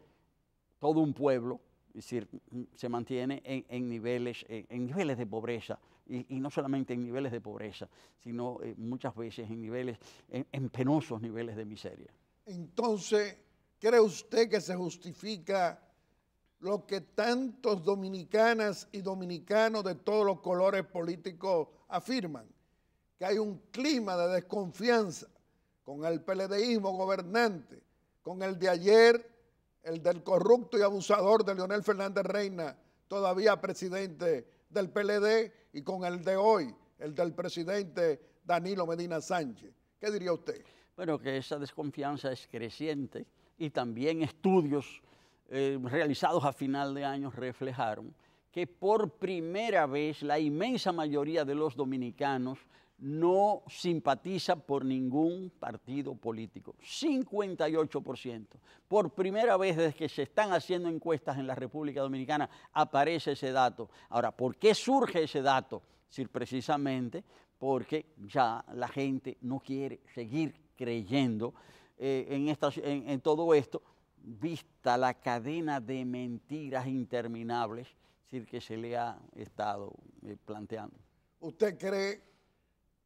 todo un pueblo, es decir, se mantiene en, niveles, en niveles de pobreza y, no solamente en niveles de pobreza, sino eh, muchas veces en niveles, en, penosos niveles de miseria. Entonces, ¿cree usted que se justifica lo que tantos dominicanas y dominicanos de todos los colores políticos afirman? Que hay un clima de desconfianza con el peledeísmo gobernante, con el de ayer, el del corrupto y abusador de Leonel Fernández Reina, todavía presidente del PLD y con el de hoy, el del presidente Danilo Medina Sánchez. ¿Qué diría usted? Bueno, que esa desconfianza es creciente y también estudios eh, realizados a final de año reflejaron que por primera vez la inmensa mayoría de los dominicanos no simpatiza por ningún partido político. 58%. Por primera vez desde que se están haciendo encuestas en la República Dominicana aparece ese dato. Ahora, ¿por qué surge ese dato? Sí, precisamente porque ya la gente no quiere seguir creyendo eh, en, en, todo esto, vista la cadena de mentiras interminables que se le ha estado eh, planteando. ¿Usted cree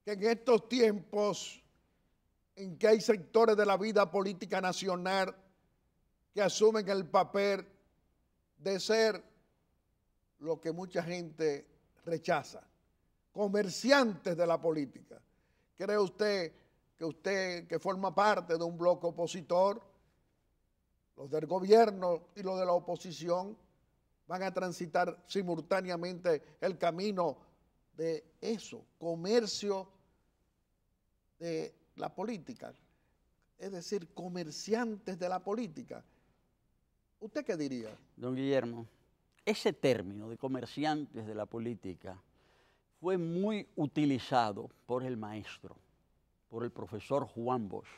que en estos tiempos en que hay sectores de la vida política nacional que asumen el papel de ser lo que mucha gente rechaza, comerciantes de la política. ¿Cree usted que usted que forma parte de un bloque opositor, los del gobierno y los de la oposición, van a transitar simultáneamente el camino de eso, comercio de la política, es decir, comerciantes de la política. ¿Usted qué diría? Don Guillermo, ese término de comerciantes de la política fue muy utilizado por el maestro, por el profesor Juan Bosch.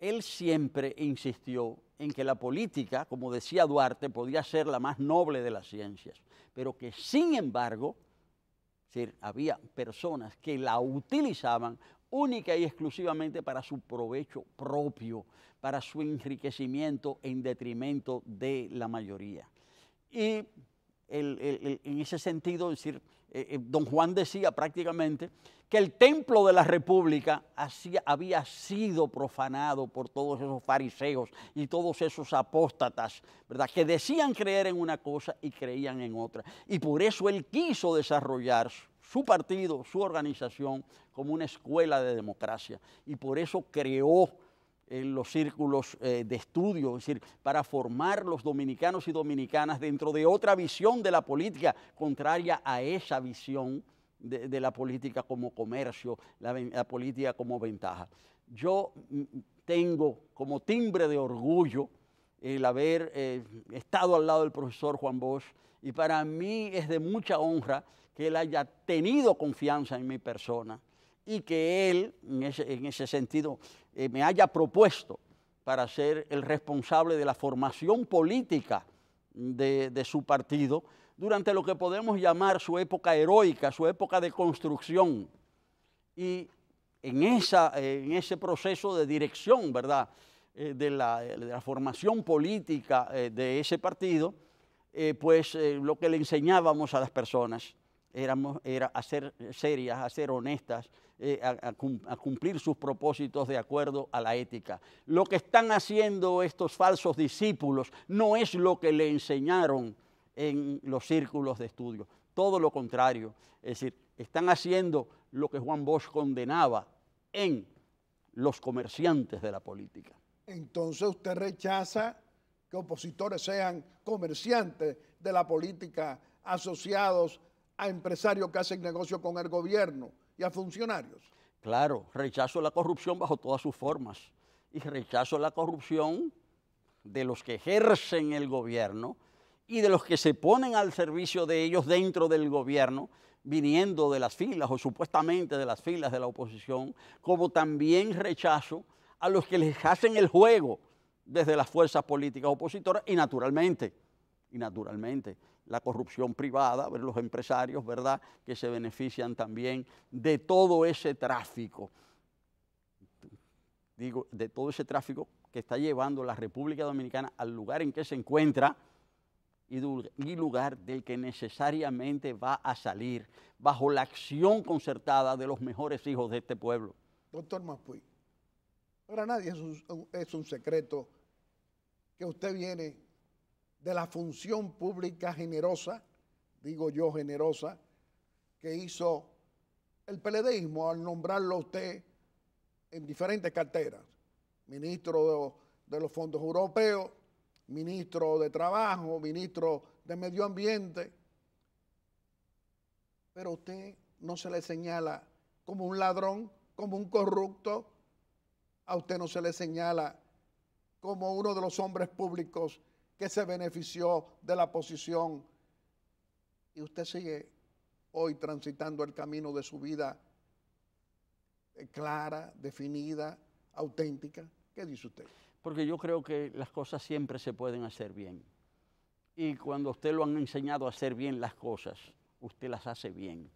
Él siempre insistió en que la política, como decía Duarte, podía ser la más noble de las ciencias, pero que sin embargo es decir, había personas que la utilizaban única y exclusivamente para su provecho propio, para su enriquecimiento en detrimento de la mayoría. Y en ese sentido, es decir, eh, eh, don Juan decía prácticamente que el templo de la República había sido profanado por todos esos fariseos y todos esos apóstatas, ¿verdad? Que decían creer en una cosa y creían en otra. Y por eso él quiso desarrollar su partido, su organización, como una escuela de democracia. Y por eso creó en los círculos eh, de estudio, es decir, para formar los dominicanos y dominicanas dentro de otra visión de la política, contraria a esa visión de, la política como comercio, la, política como ventaja. Yo mm, tengo como timbre de orgullo el haber eh, estado al lado del profesor Juan Bosch y para mí es de mucha honra que él haya tenido confianza en mi persona y que él, en ese, sentido, eh, me haya propuesto para ser el responsable de la formación política de, su partido durante lo que podemos llamar su época heroica, su época de construcción. Y en, esa, en ese proceso de dirección, ¿verdad?, eh, de, la, formación política eh, de ese partido, pues lo que le enseñábamos a las personas era hacer serias, eh, a ser honestas, a cumplir sus propósitos de acuerdo a la ética. Lo que están haciendo estos falsos discípulos no es lo que le enseñaron en los círculos de estudio, todo lo contrario. Es decir, están haciendo lo que Juan Bosch condenaba en los comerciantes de la política. Entonces usted rechaza que opositores sean comerciantes de la política asociados a empresarios que hacen negocio con el gobierno y a funcionarios. Claro, rechazo la corrupción bajo todas sus formas y rechazo la corrupción de los que ejercen el gobierno y de los que se ponen al servicio de ellos dentro del gobierno, viniendo de las filas o supuestamente de las filas de la oposición, como también rechazo a los que les hacen el juego desde las fuerzas políticas opositoras y naturalmente, y naturalmente la corrupción privada, los empresarios, ¿verdad?, que se benefician también de todo ese tráfico. Digo, de todo ese tráfico que está llevando la República Dominicana al lugar en que se encuentra y lugar del que necesariamente va a salir bajo la acción concertada de los mejores hijos de este pueblo. Doctor Mapuy, para nadie es un secreto que usted viene de la función pública generosa, digo yo generosa, que hizo el peledeísmo al nombrarlo usted en diferentes carteras, ministro de, los fondos europeos, ministro de Trabajo, ministro de Medio Ambiente, pero usted no se le señala como un ladrón, como un corrupto, a usted no se le señala como uno de los hombres públicos que se benefició de la posición y usted sigue hoy transitando el camino de su vida eh, clara, definida, auténtica. ¿Qué dice usted? Porque yo creo que las cosas siempre se pueden hacer bien. Y cuando usted lo han enseñado a hacer bien las cosas, usted las hace bien.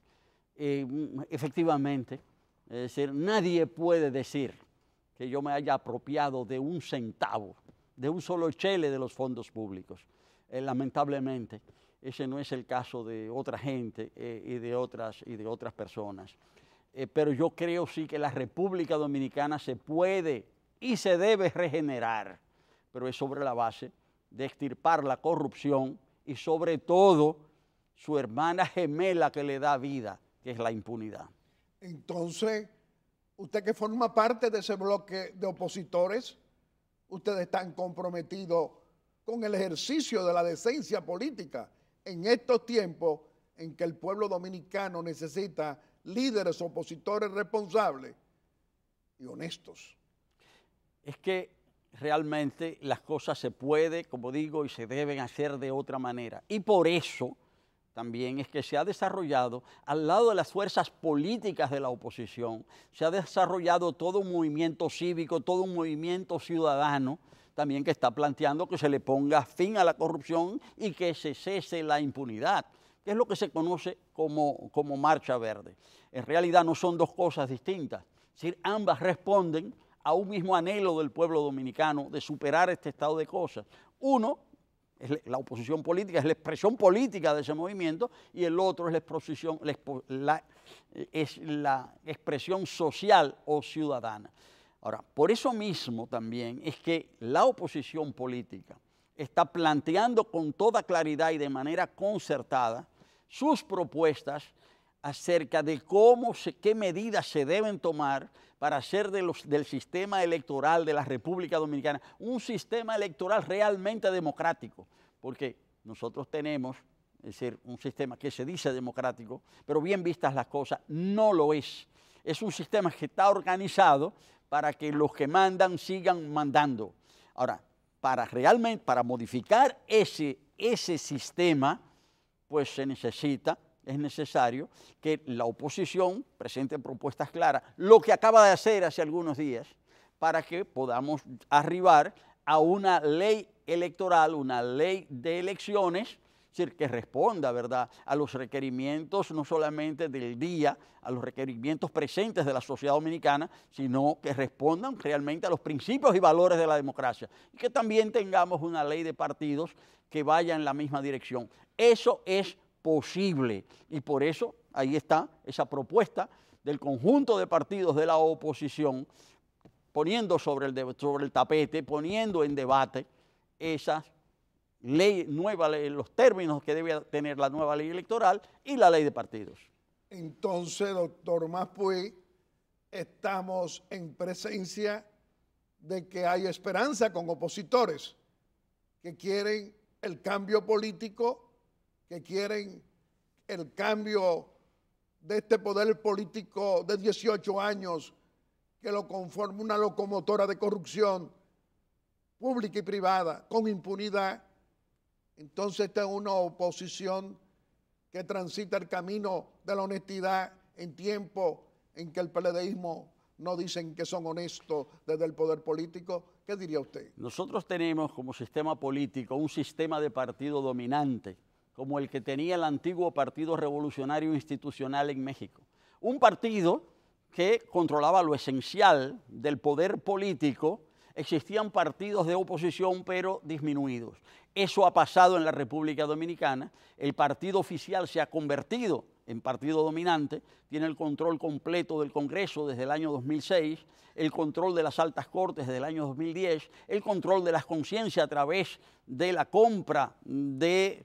Eh, efectivamente, es decir, nadie puede decir que yo me haya apropiado de un centavo de un solo chele de los fondos públicos. Eh, lamentablemente, ese no es el caso de otra gente eh, y, de otras, y de otras personas. Eh, pero yo creo sí que la República Dominicana se puede y se debe regenerar, pero es sobre la base de extirpar la corrupción y sobre todo su hermana gemela que le da vida, que es la impunidad. Entonces, usted que forma parte de ese bloque de opositores, ustedes están comprometidos con el ejercicio de la decencia política en estos tiempos en que el pueblo dominicano necesita líderes opositores responsables y honestos. Es que realmente las cosas se puede, como digo, y se deben hacer de otra manera. Y por eso también es que se ha desarrollado al lado de las fuerzas políticas de la oposición, se ha desarrollado todo un movimiento cívico, todo un movimiento ciudadano también que está planteando que se le ponga fin a la corrupción y que se cese la impunidad, que es lo que se conoce como, como marcha verde. En realidad no son dos cosas distintas, es decir, ambas responden a un mismo anhelo del pueblo dominicano de superar este estado de cosas. Uno, la oposición política es la expresión política de ese movimiento y el otro es la exposición, es la expresión social o ciudadana. Ahora, por eso mismo también es que la oposición política está planteando con toda claridad y de manera concertada sus propuestas acerca de cómo, qué medidas se deben tomar para hacer del sistema electoral de la República Dominicana un sistema electoral realmente democrático, porque nosotros tenemos, es decir, un sistema que se dice democrático, pero bien vistas las cosas, no lo es. Es un sistema que está organizado para que los que mandan sigan mandando. Ahora, para realmente, para modificar ese, ese sistema, pues se necesita es necesario que la oposición presente propuestas claras, lo que acaba de hacer hace algunos días, para que podamos arribar a una ley electoral, una ley de elecciones, decir, que responda, ¿verdad?, a los requerimientos no solamente del día, a los requerimientos presentes de la sociedad dominicana, sino que respondan realmente a los principios y valores de la democracia. Y que también tengamos una ley de partidos que vaya en la misma dirección. Eso es posible. Y por eso ahí está esa propuesta del conjunto de partidos de la oposición poniendo sobre el, sobre el tapete, poniendo en debate esas leyes, nueva los términos que debe tener la nueva ley electoral y la ley de partidos. Entonces, doctor Mapuy, estamos en presencia de que hay esperanza con opositores que quieren el cambio político que quieren el cambio de este poder político de 18 años que lo conforma una locomotora de corrupción pública y privada con impunidad, entonces está una oposición que transita el camino de la honestidad en tiempo en que el peledeísmo no dicen que son honestos desde el poder político. ¿Qué diría usted? Nosotros tenemos como sistema político un sistema de partido dominante como el que tenía el antiguo Partido Revolucionario Institucional en México. Un partido que controlaba lo esencial del poder político, existían partidos de oposición pero disminuidos. Eso ha pasado en la República Dominicana, el partido oficial se ha convertido en partido dominante, tiene el control completo del Congreso desde el año 2006, el control de las altas cortes desde el año 2010, el control de las conciencias a través de la compra de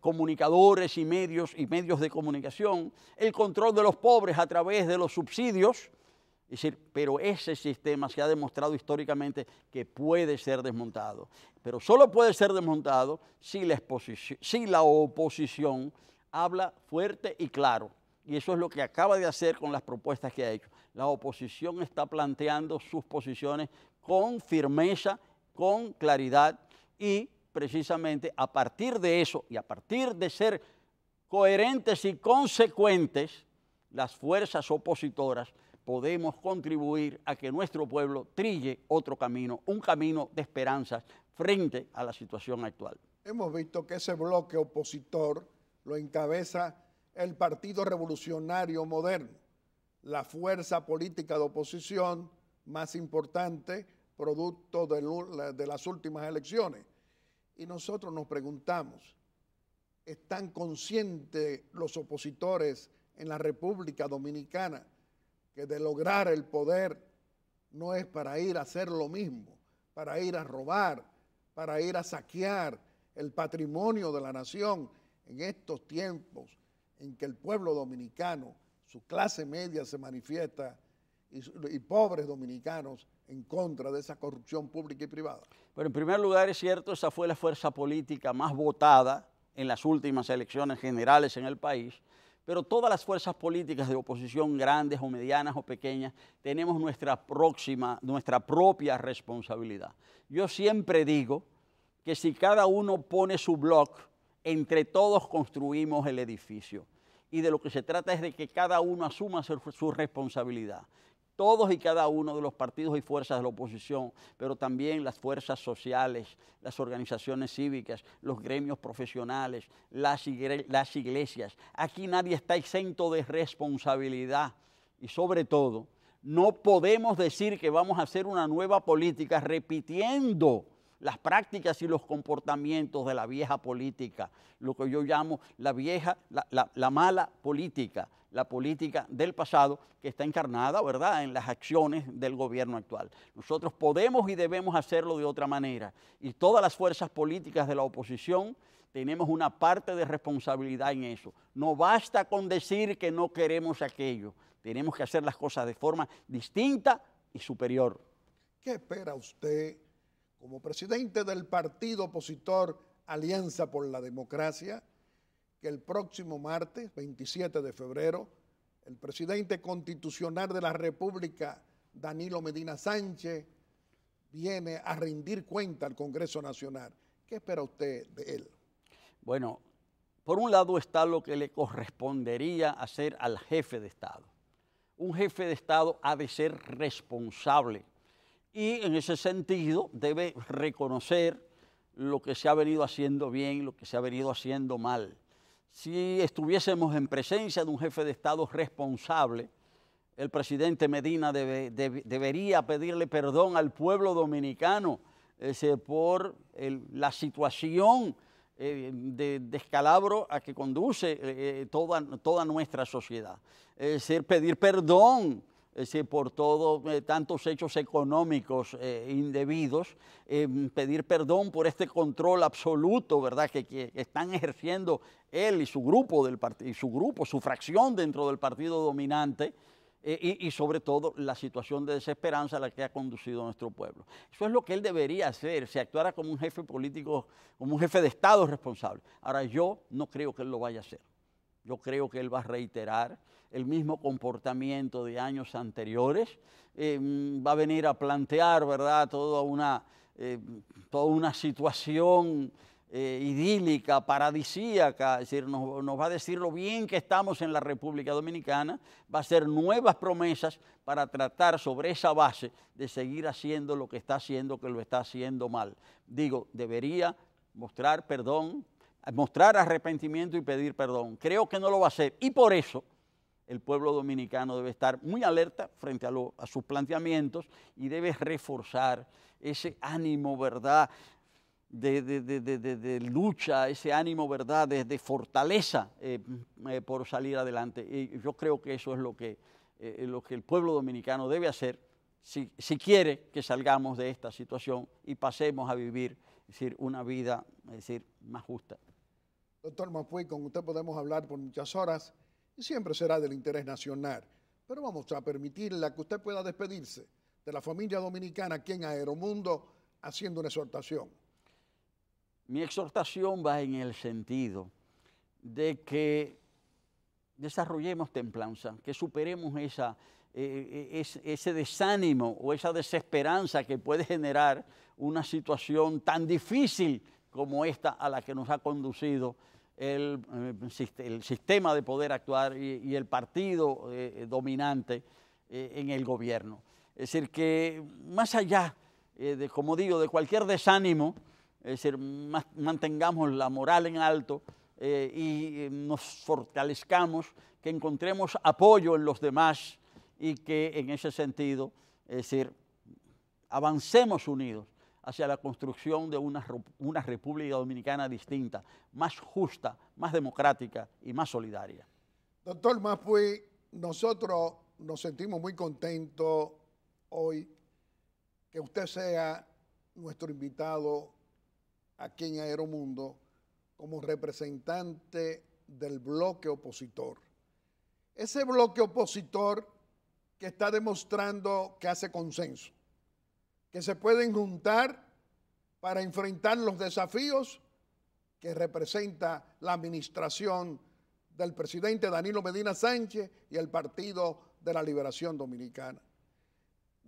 comunicadores y medios y medios de comunicación, el control de los pobres a través de los subsidios. Es decir, pero ese sistema se ha demostrado históricamente que puede ser desmontado. Pero solo puede ser desmontado si la, si la oposición habla fuerte y claro. Y eso es lo que acaba de hacer con las propuestas que ha hecho. La oposición está planteando sus posiciones con firmeza, con claridad y precisamente a partir de eso y a partir de ser coherentes y consecuentes, las fuerzas opositoras podemos contribuir a que nuestro pueblo trille otro camino, un camino de esperanzas frente a la situación actual. Hemos visto que ese bloque opositor lo encabeza el Partido Revolucionario Moderno, la fuerza política de oposición más importante producto de, de las últimas elecciones. Y nosotros nos preguntamos, ¿están conscientes los opositores en la República Dominicana que de lograr el poder no es para ir a hacer lo mismo, para ir a robar, para ir a saquear el patrimonio de la nación en estos tiempos en que el pueblo dominicano, su clase media se manifiesta y, pobres dominicanos en contra de esa corrupción pública y privada? Bueno, en primer lugar es cierto, esa fue la fuerza política más votada en las últimas elecciones generales en el país, pero todas las fuerzas políticas de oposición, grandes o medianas o pequeñas, tenemos nuestra próxima, nuestra propia responsabilidad. Yo siempre digo que si cada uno pone su blog, entre todos construimos el edificio. Y de lo que se trata es de que cada uno asuma su responsabilidad todos y cada uno de los partidos y fuerzas de la oposición, pero también las fuerzas sociales, las organizaciones cívicas, los gremios profesionales, las, las iglesias. Aquí nadie está exento de responsabilidad y sobre todo no podemos decir que vamos a hacer una nueva política repitiendo las prácticas y los comportamientos de la vieja política, lo que yo llamo la vieja, la, mala política, la política del pasado que está encarnada, ¿verdad?, en las acciones del gobierno actual. Nosotros podemos y debemos hacerlo de otra manera. Y todas las fuerzas políticas de la oposición tenemos una parte de responsabilidad en eso. No basta con decir que no queremos aquello. Tenemos que hacer las cosas de forma distinta y superior. ¿Qué espera usted como presidente del partido opositor Alianza por la Democracia, que el próximo martes, 27 de febrero, el presidente constitucional de la República, Danilo Medina Sánchez, viene a rendir cuenta al Congreso Nacional. ¿Qué espera usted de él? Bueno, por un lado está lo que le correspondería hacer al jefe de Estado. Un jefe de Estado ha de ser responsable y en ese sentido debe reconocer lo que se ha venido haciendo bien, y lo que se ha venido haciendo mal. Si estuviésemos en presencia de un jefe de Estado responsable, el presidente Medina debería pedirle perdón al pueblo dominicano por la situación eh, de descalabro a que conduce eh, eh, toda, toda, nuestra sociedad. Es decir, pedir perdón decir, por todos eh, tantos hechos económicos eh, indebidos, eh, pedir perdón por este control absoluto, ¿verdad?, que, están ejerciendo él y su grupo, del y su grupo, su fracción dentro del partido dominante, y, y, sobre todo la situación de desesperanza a la que ha conducido a nuestro pueblo. Eso es lo que él debería hacer, si actuara como un jefe político, como un jefe de Estado responsable. Ahora, yo no creo que él lo vaya a hacer. Yo creo que él va a reiterar el mismo comportamiento de años anteriores, eh, va a venir a plantear, ¿verdad?, toda una, eh, toda una situación eh, idílica, paradisíaca, es decir, nos, nos, va a decir lo bien que estamos en la República Dominicana, va a hacer nuevas promesas para tratar sobre esa base de seguir haciendo lo que está haciendo, que lo está haciendo mal. Digo, debería mostrar perdón, mostrar arrepentimiento y pedir perdón. Creo que no lo va a hacer y por eso el pueblo dominicano debe estar muy alerta frente a, sus planteamientos y debe reforzar ese ánimo, ¿verdad?, de, lucha, ese ánimo, ¿verdad?, de, fortaleza eh, mm, eh, por salir adelante. Y yo creo que eso es lo que, eh, lo que el pueblo dominicano debe hacer si, quiere que salgamos de esta situación y pasemos a vivir decir, una vida decir, más justa. Doctor Mapuy, con usted podemos hablar por muchas horas y siempre será del interés nacional. Pero vamos a permitirle que usted pueda despedirse de la familia dominicana aquí en Aeromundo haciendo una exhortación. Mi exhortación va en el sentido de que desarrollemos templanza, que superemos esa, eh, eh, ese desánimo o esa desesperanza que puede generar una situación tan difícil como esta a la que nos ha conducido eh, el, sistema de poder actuar y, el partido eh, eh, dominante en el gobierno. Es decir, que más allá, de, como digo, de cualquier desánimo, es decir, mantengamos la moral en alto y nos fortalezcamos, que encontremos apoyo en los demás y que en ese sentido, es decir, avancemos unidos hacia la construcción de una, una República Dominicana distinta, más justa, más democrática y más solidaria. Doctor Mapui, nosotros nos sentimos muy contentos hoy que usted sea nuestro invitado aquí en Aeromundo como representante del bloque opositor. Ese bloque opositor que está demostrando que hace consenso, que se pueden juntar para enfrentar los desafíos que representa la administración del presidente Danilo Medina Sánchez y el Partido de la Liberación Dominicana.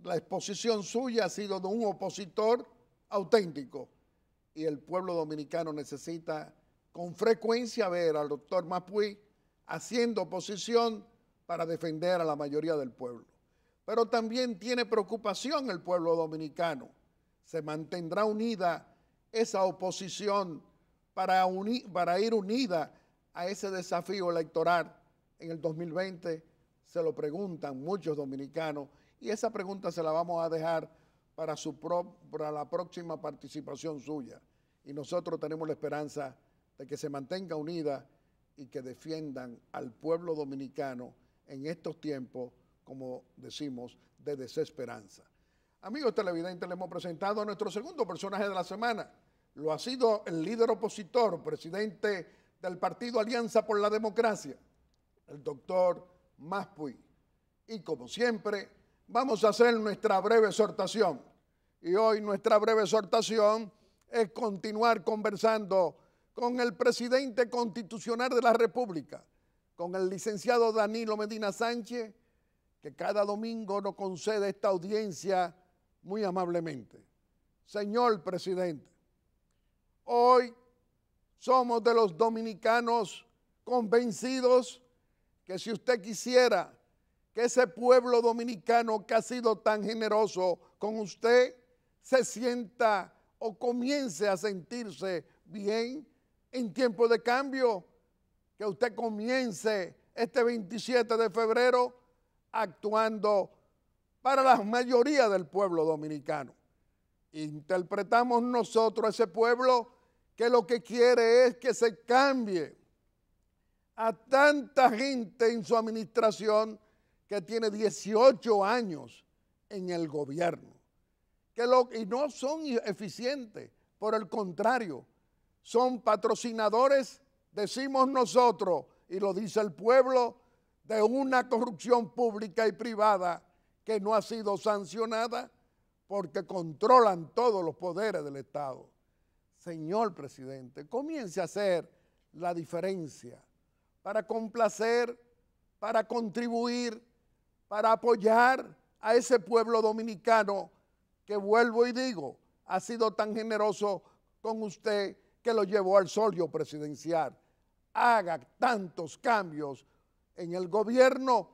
La exposición suya ha sido de un opositor auténtico y el pueblo dominicano necesita con frecuencia ver al doctor Mapuy haciendo oposición para defender a la mayoría del pueblo. Pero también tiene preocupación el pueblo dominicano. Se mantendrá unida esa oposición para, ir unida a ese desafío electoral en el 2020? Se lo preguntan muchos dominicanos y esa pregunta se la vamos a dejar para la próxima participación suya. Y nosotros tenemos la esperanza de que se mantenga unida y que defiendan al pueblo dominicano en estos tiempos como decimos, de desesperanza. Amigos televidentes, le hemos presentado a nuestro segundo personaje de la semana. Lo ha sido el líder opositor, presidente del partido Alianza por la Democracia, el doctor Maspuy. Y como siempre, vamos a hacer nuestra breve exhortación. Y hoy nuestra breve exhortación es continuar conversando con el presidente constitucional de la República, con el licenciado Danilo Medina Sánchez, que cada domingo nos concede esta audiencia muy amablemente. Señor presidente, hoy somos de los dominicanos convencidos que si usted quisiera que ese pueblo dominicano que ha sido tan generoso con usted se sienta o comience a sentirse bien en tiempo de cambio, que usted comience este 27 de febrero actuando para la mayoría del pueblo dominicano. Interpretamos nosotros a ese pueblo que lo que quiere es que se cambie a tanta gente en su administración que tiene 18 años en el gobierno. Que lo, y no son eficientes, por el contrario, son patrocinadores, decimos nosotros, y lo dice el pueblo, de una corrupción pública y privada que no ha sido sancionada porque controlan todos los poderes del Estado. Señor presidente, comience a hacer la diferencia para complacer, para contribuir, para apoyar a ese pueblo dominicano que vuelvo y digo, ha sido tan generoso con usted que lo llevó al solio presidencial. Haga tantos cambios en el gobierno,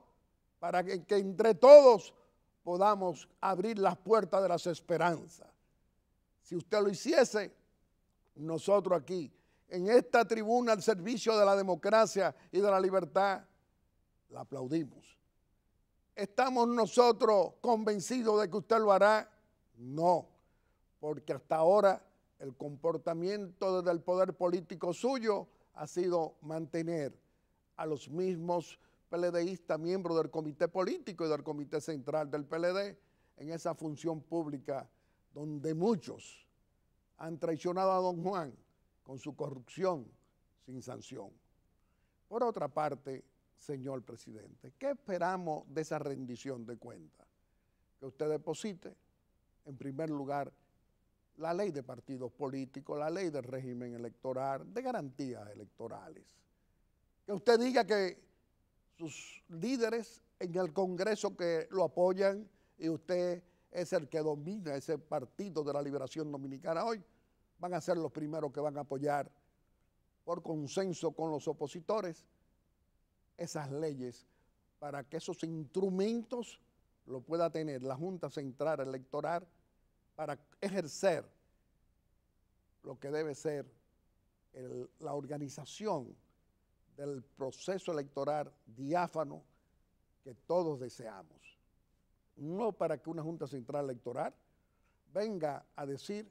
para que, entre todos podamos abrir las puertas de las esperanzas. Si usted lo hiciese, nosotros aquí, en esta tribuna al servicio de la democracia y de la libertad, la aplaudimos. ¿Estamos nosotros convencidos de que usted lo hará? No, porque hasta ahora el comportamiento del poder político suyo ha sido mantener a los mismos PLDistas, miembros del Comité Político y del Comité Central del PLD, en esa función pública donde muchos han traicionado a don Juan con su corrupción sin sanción. Por otra parte, señor presidente, ¿qué esperamos de esa rendición de cuentas? Que usted deposite, en primer lugar, la ley de partidos políticos, la ley del régimen electoral, de garantías electorales que usted diga que sus líderes en el Congreso que lo apoyan y usted es el que domina ese partido de la liberación dominicana hoy, van a ser los primeros que van a apoyar por consenso con los opositores esas leyes para que esos instrumentos lo pueda tener la Junta Central Electoral para ejercer lo que debe ser la organización del proceso electoral diáfano que todos deseamos. No para que una Junta Central Electoral venga a decir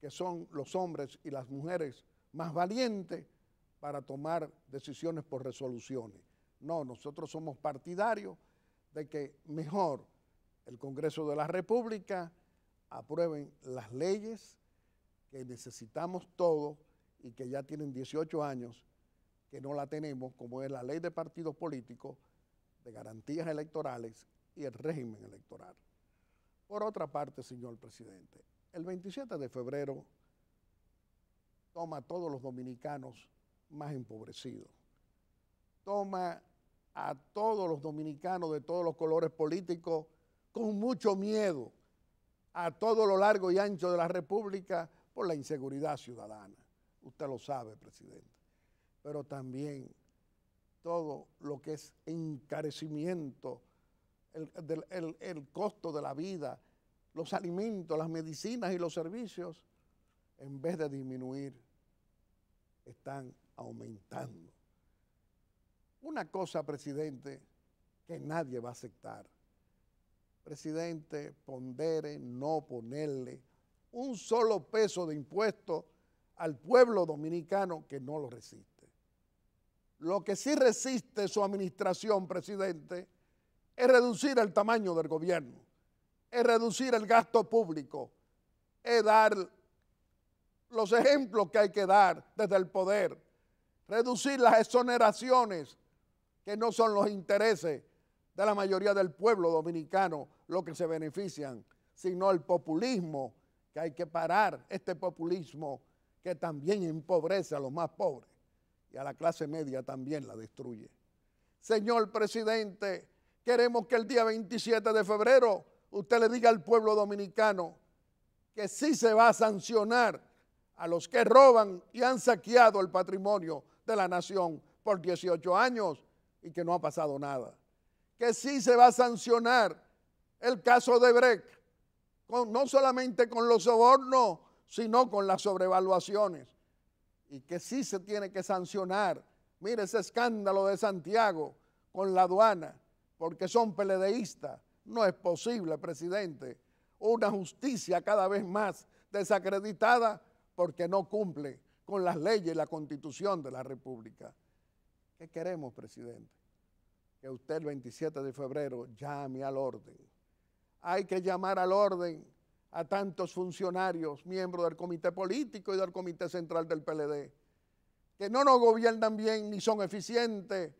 que son los hombres y las mujeres más valientes para tomar decisiones por resoluciones. No, nosotros somos partidarios de que mejor el Congreso de la República aprueben las leyes que necesitamos todos y que ya tienen 18 años que no la tenemos, como es la ley de partidos políticos, de garantías electorales y el régimen electoral. Por otra parte, señor presidente, el 27 de febrero toma a todos los dominicanos más empobrecidos, toma a todos los dominicanos de todos los colores políticos con mucho miedo a todo lo largo y ancho de la República por la inseguridad ciudadana. Usted lo sabe, presidente pero también todo lo que es encarecimiento, el, costo de la vida, los alimentos, las medicinas y los servicios, en vez de disminuir, están aumentando. Una cosa, presidente, que nadie va a aceptar. Presidente, pondere no ponerle un solo peso de impuesto al pueblo dominicano que no lo recibe. Lo que sí resiste su administración, presidente, es reducir el tamaño del gobierno, es reducir el gasto público, es dar los ejemplos que hay que dar desde el poder, reducir las exoneraciones, que no son los intereses de la mayoría del pueblo dominicano los que se benefician, sino el populismo, que hay que parar este populismo que también empobrece a los más pobres y a la clase media también la destruye. Señor presidente, queremos que el día 27 de febrero usted le diga al pueblo dominicano que sí se va a sancionar a los que roban y han saqueado el patrimonio de la nación por 18 años y que no ha pasado nada. Que sí se va a sancionar el caso de Breck, no solamente con los sobornos, sino con las sobrevaluaciones y que sí se tiene que sancionar. Mire ese escándalo de Santiago con la aduana, porque son peledeístas. No es posible, presidente, una justicia cada vez más desacreditada porque no cumple con las leyes y la constitución de la República. ¿Qué queremos, presidente? Que usted el 27 de febrero llame al orden. Hay que llamar al orden a tantos funcionarios, miembros del comité político y del comité central del PLD, que no nos gobiernan bien ni son eficientes,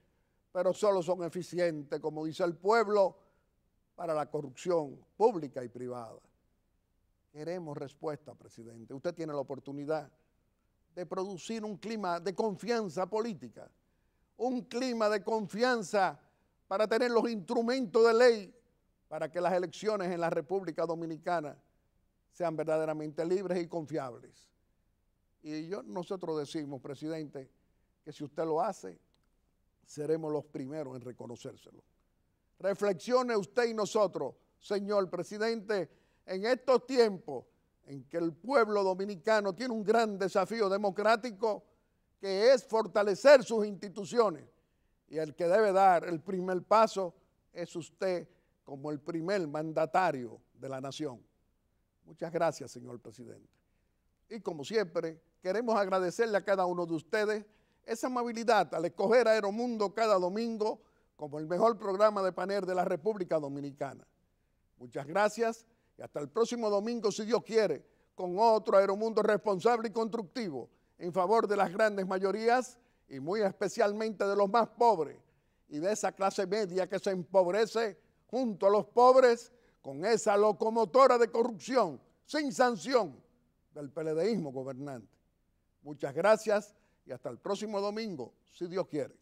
pero solo son eficientes, como dice el pueblo, para la corrupción pública y privada. Queremos respuesta, presidente. Usted tiene la oportunidad de producir un clima de confianza política, un clima de confianza para tener los instrumentos de ley para que las elecciones en la República Dominicana sean verdaderamente libres y confiables. Y yo, nosotros decimos, presidente, que si usted lo hace, seremos los primeros en reconocérselo. Reflexione usted y nosotros, señor presidente, en estos tiempos en que el pueblo dominicano tiene un gran desafío democrático, que es fortalecer sus instituciones. Y el que debe dar el primer paso es usted como el primer mandatario de la nación. Muchas gracias, señor presidente. Y como siempre, queremos agradecerle a cada uno de ustedes esa amabilidad al escoger Aeromundo cada domingo como el mejor programa de panel de la República Dominicana. Muchas gracias y hasta el próximo domingo, si Dios quiere, con otro Aeromundo responsable y constructivo en favor de las grandes mayorías y muy especialmente de los más pobres y de esa clase media que se empobrece junto a los pobres con esa locomotora de corrupción sin sanción del peledeísmo gobernante. Muchas gracias y hasta el próximo domingo, si Dios quiere.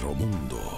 Romundo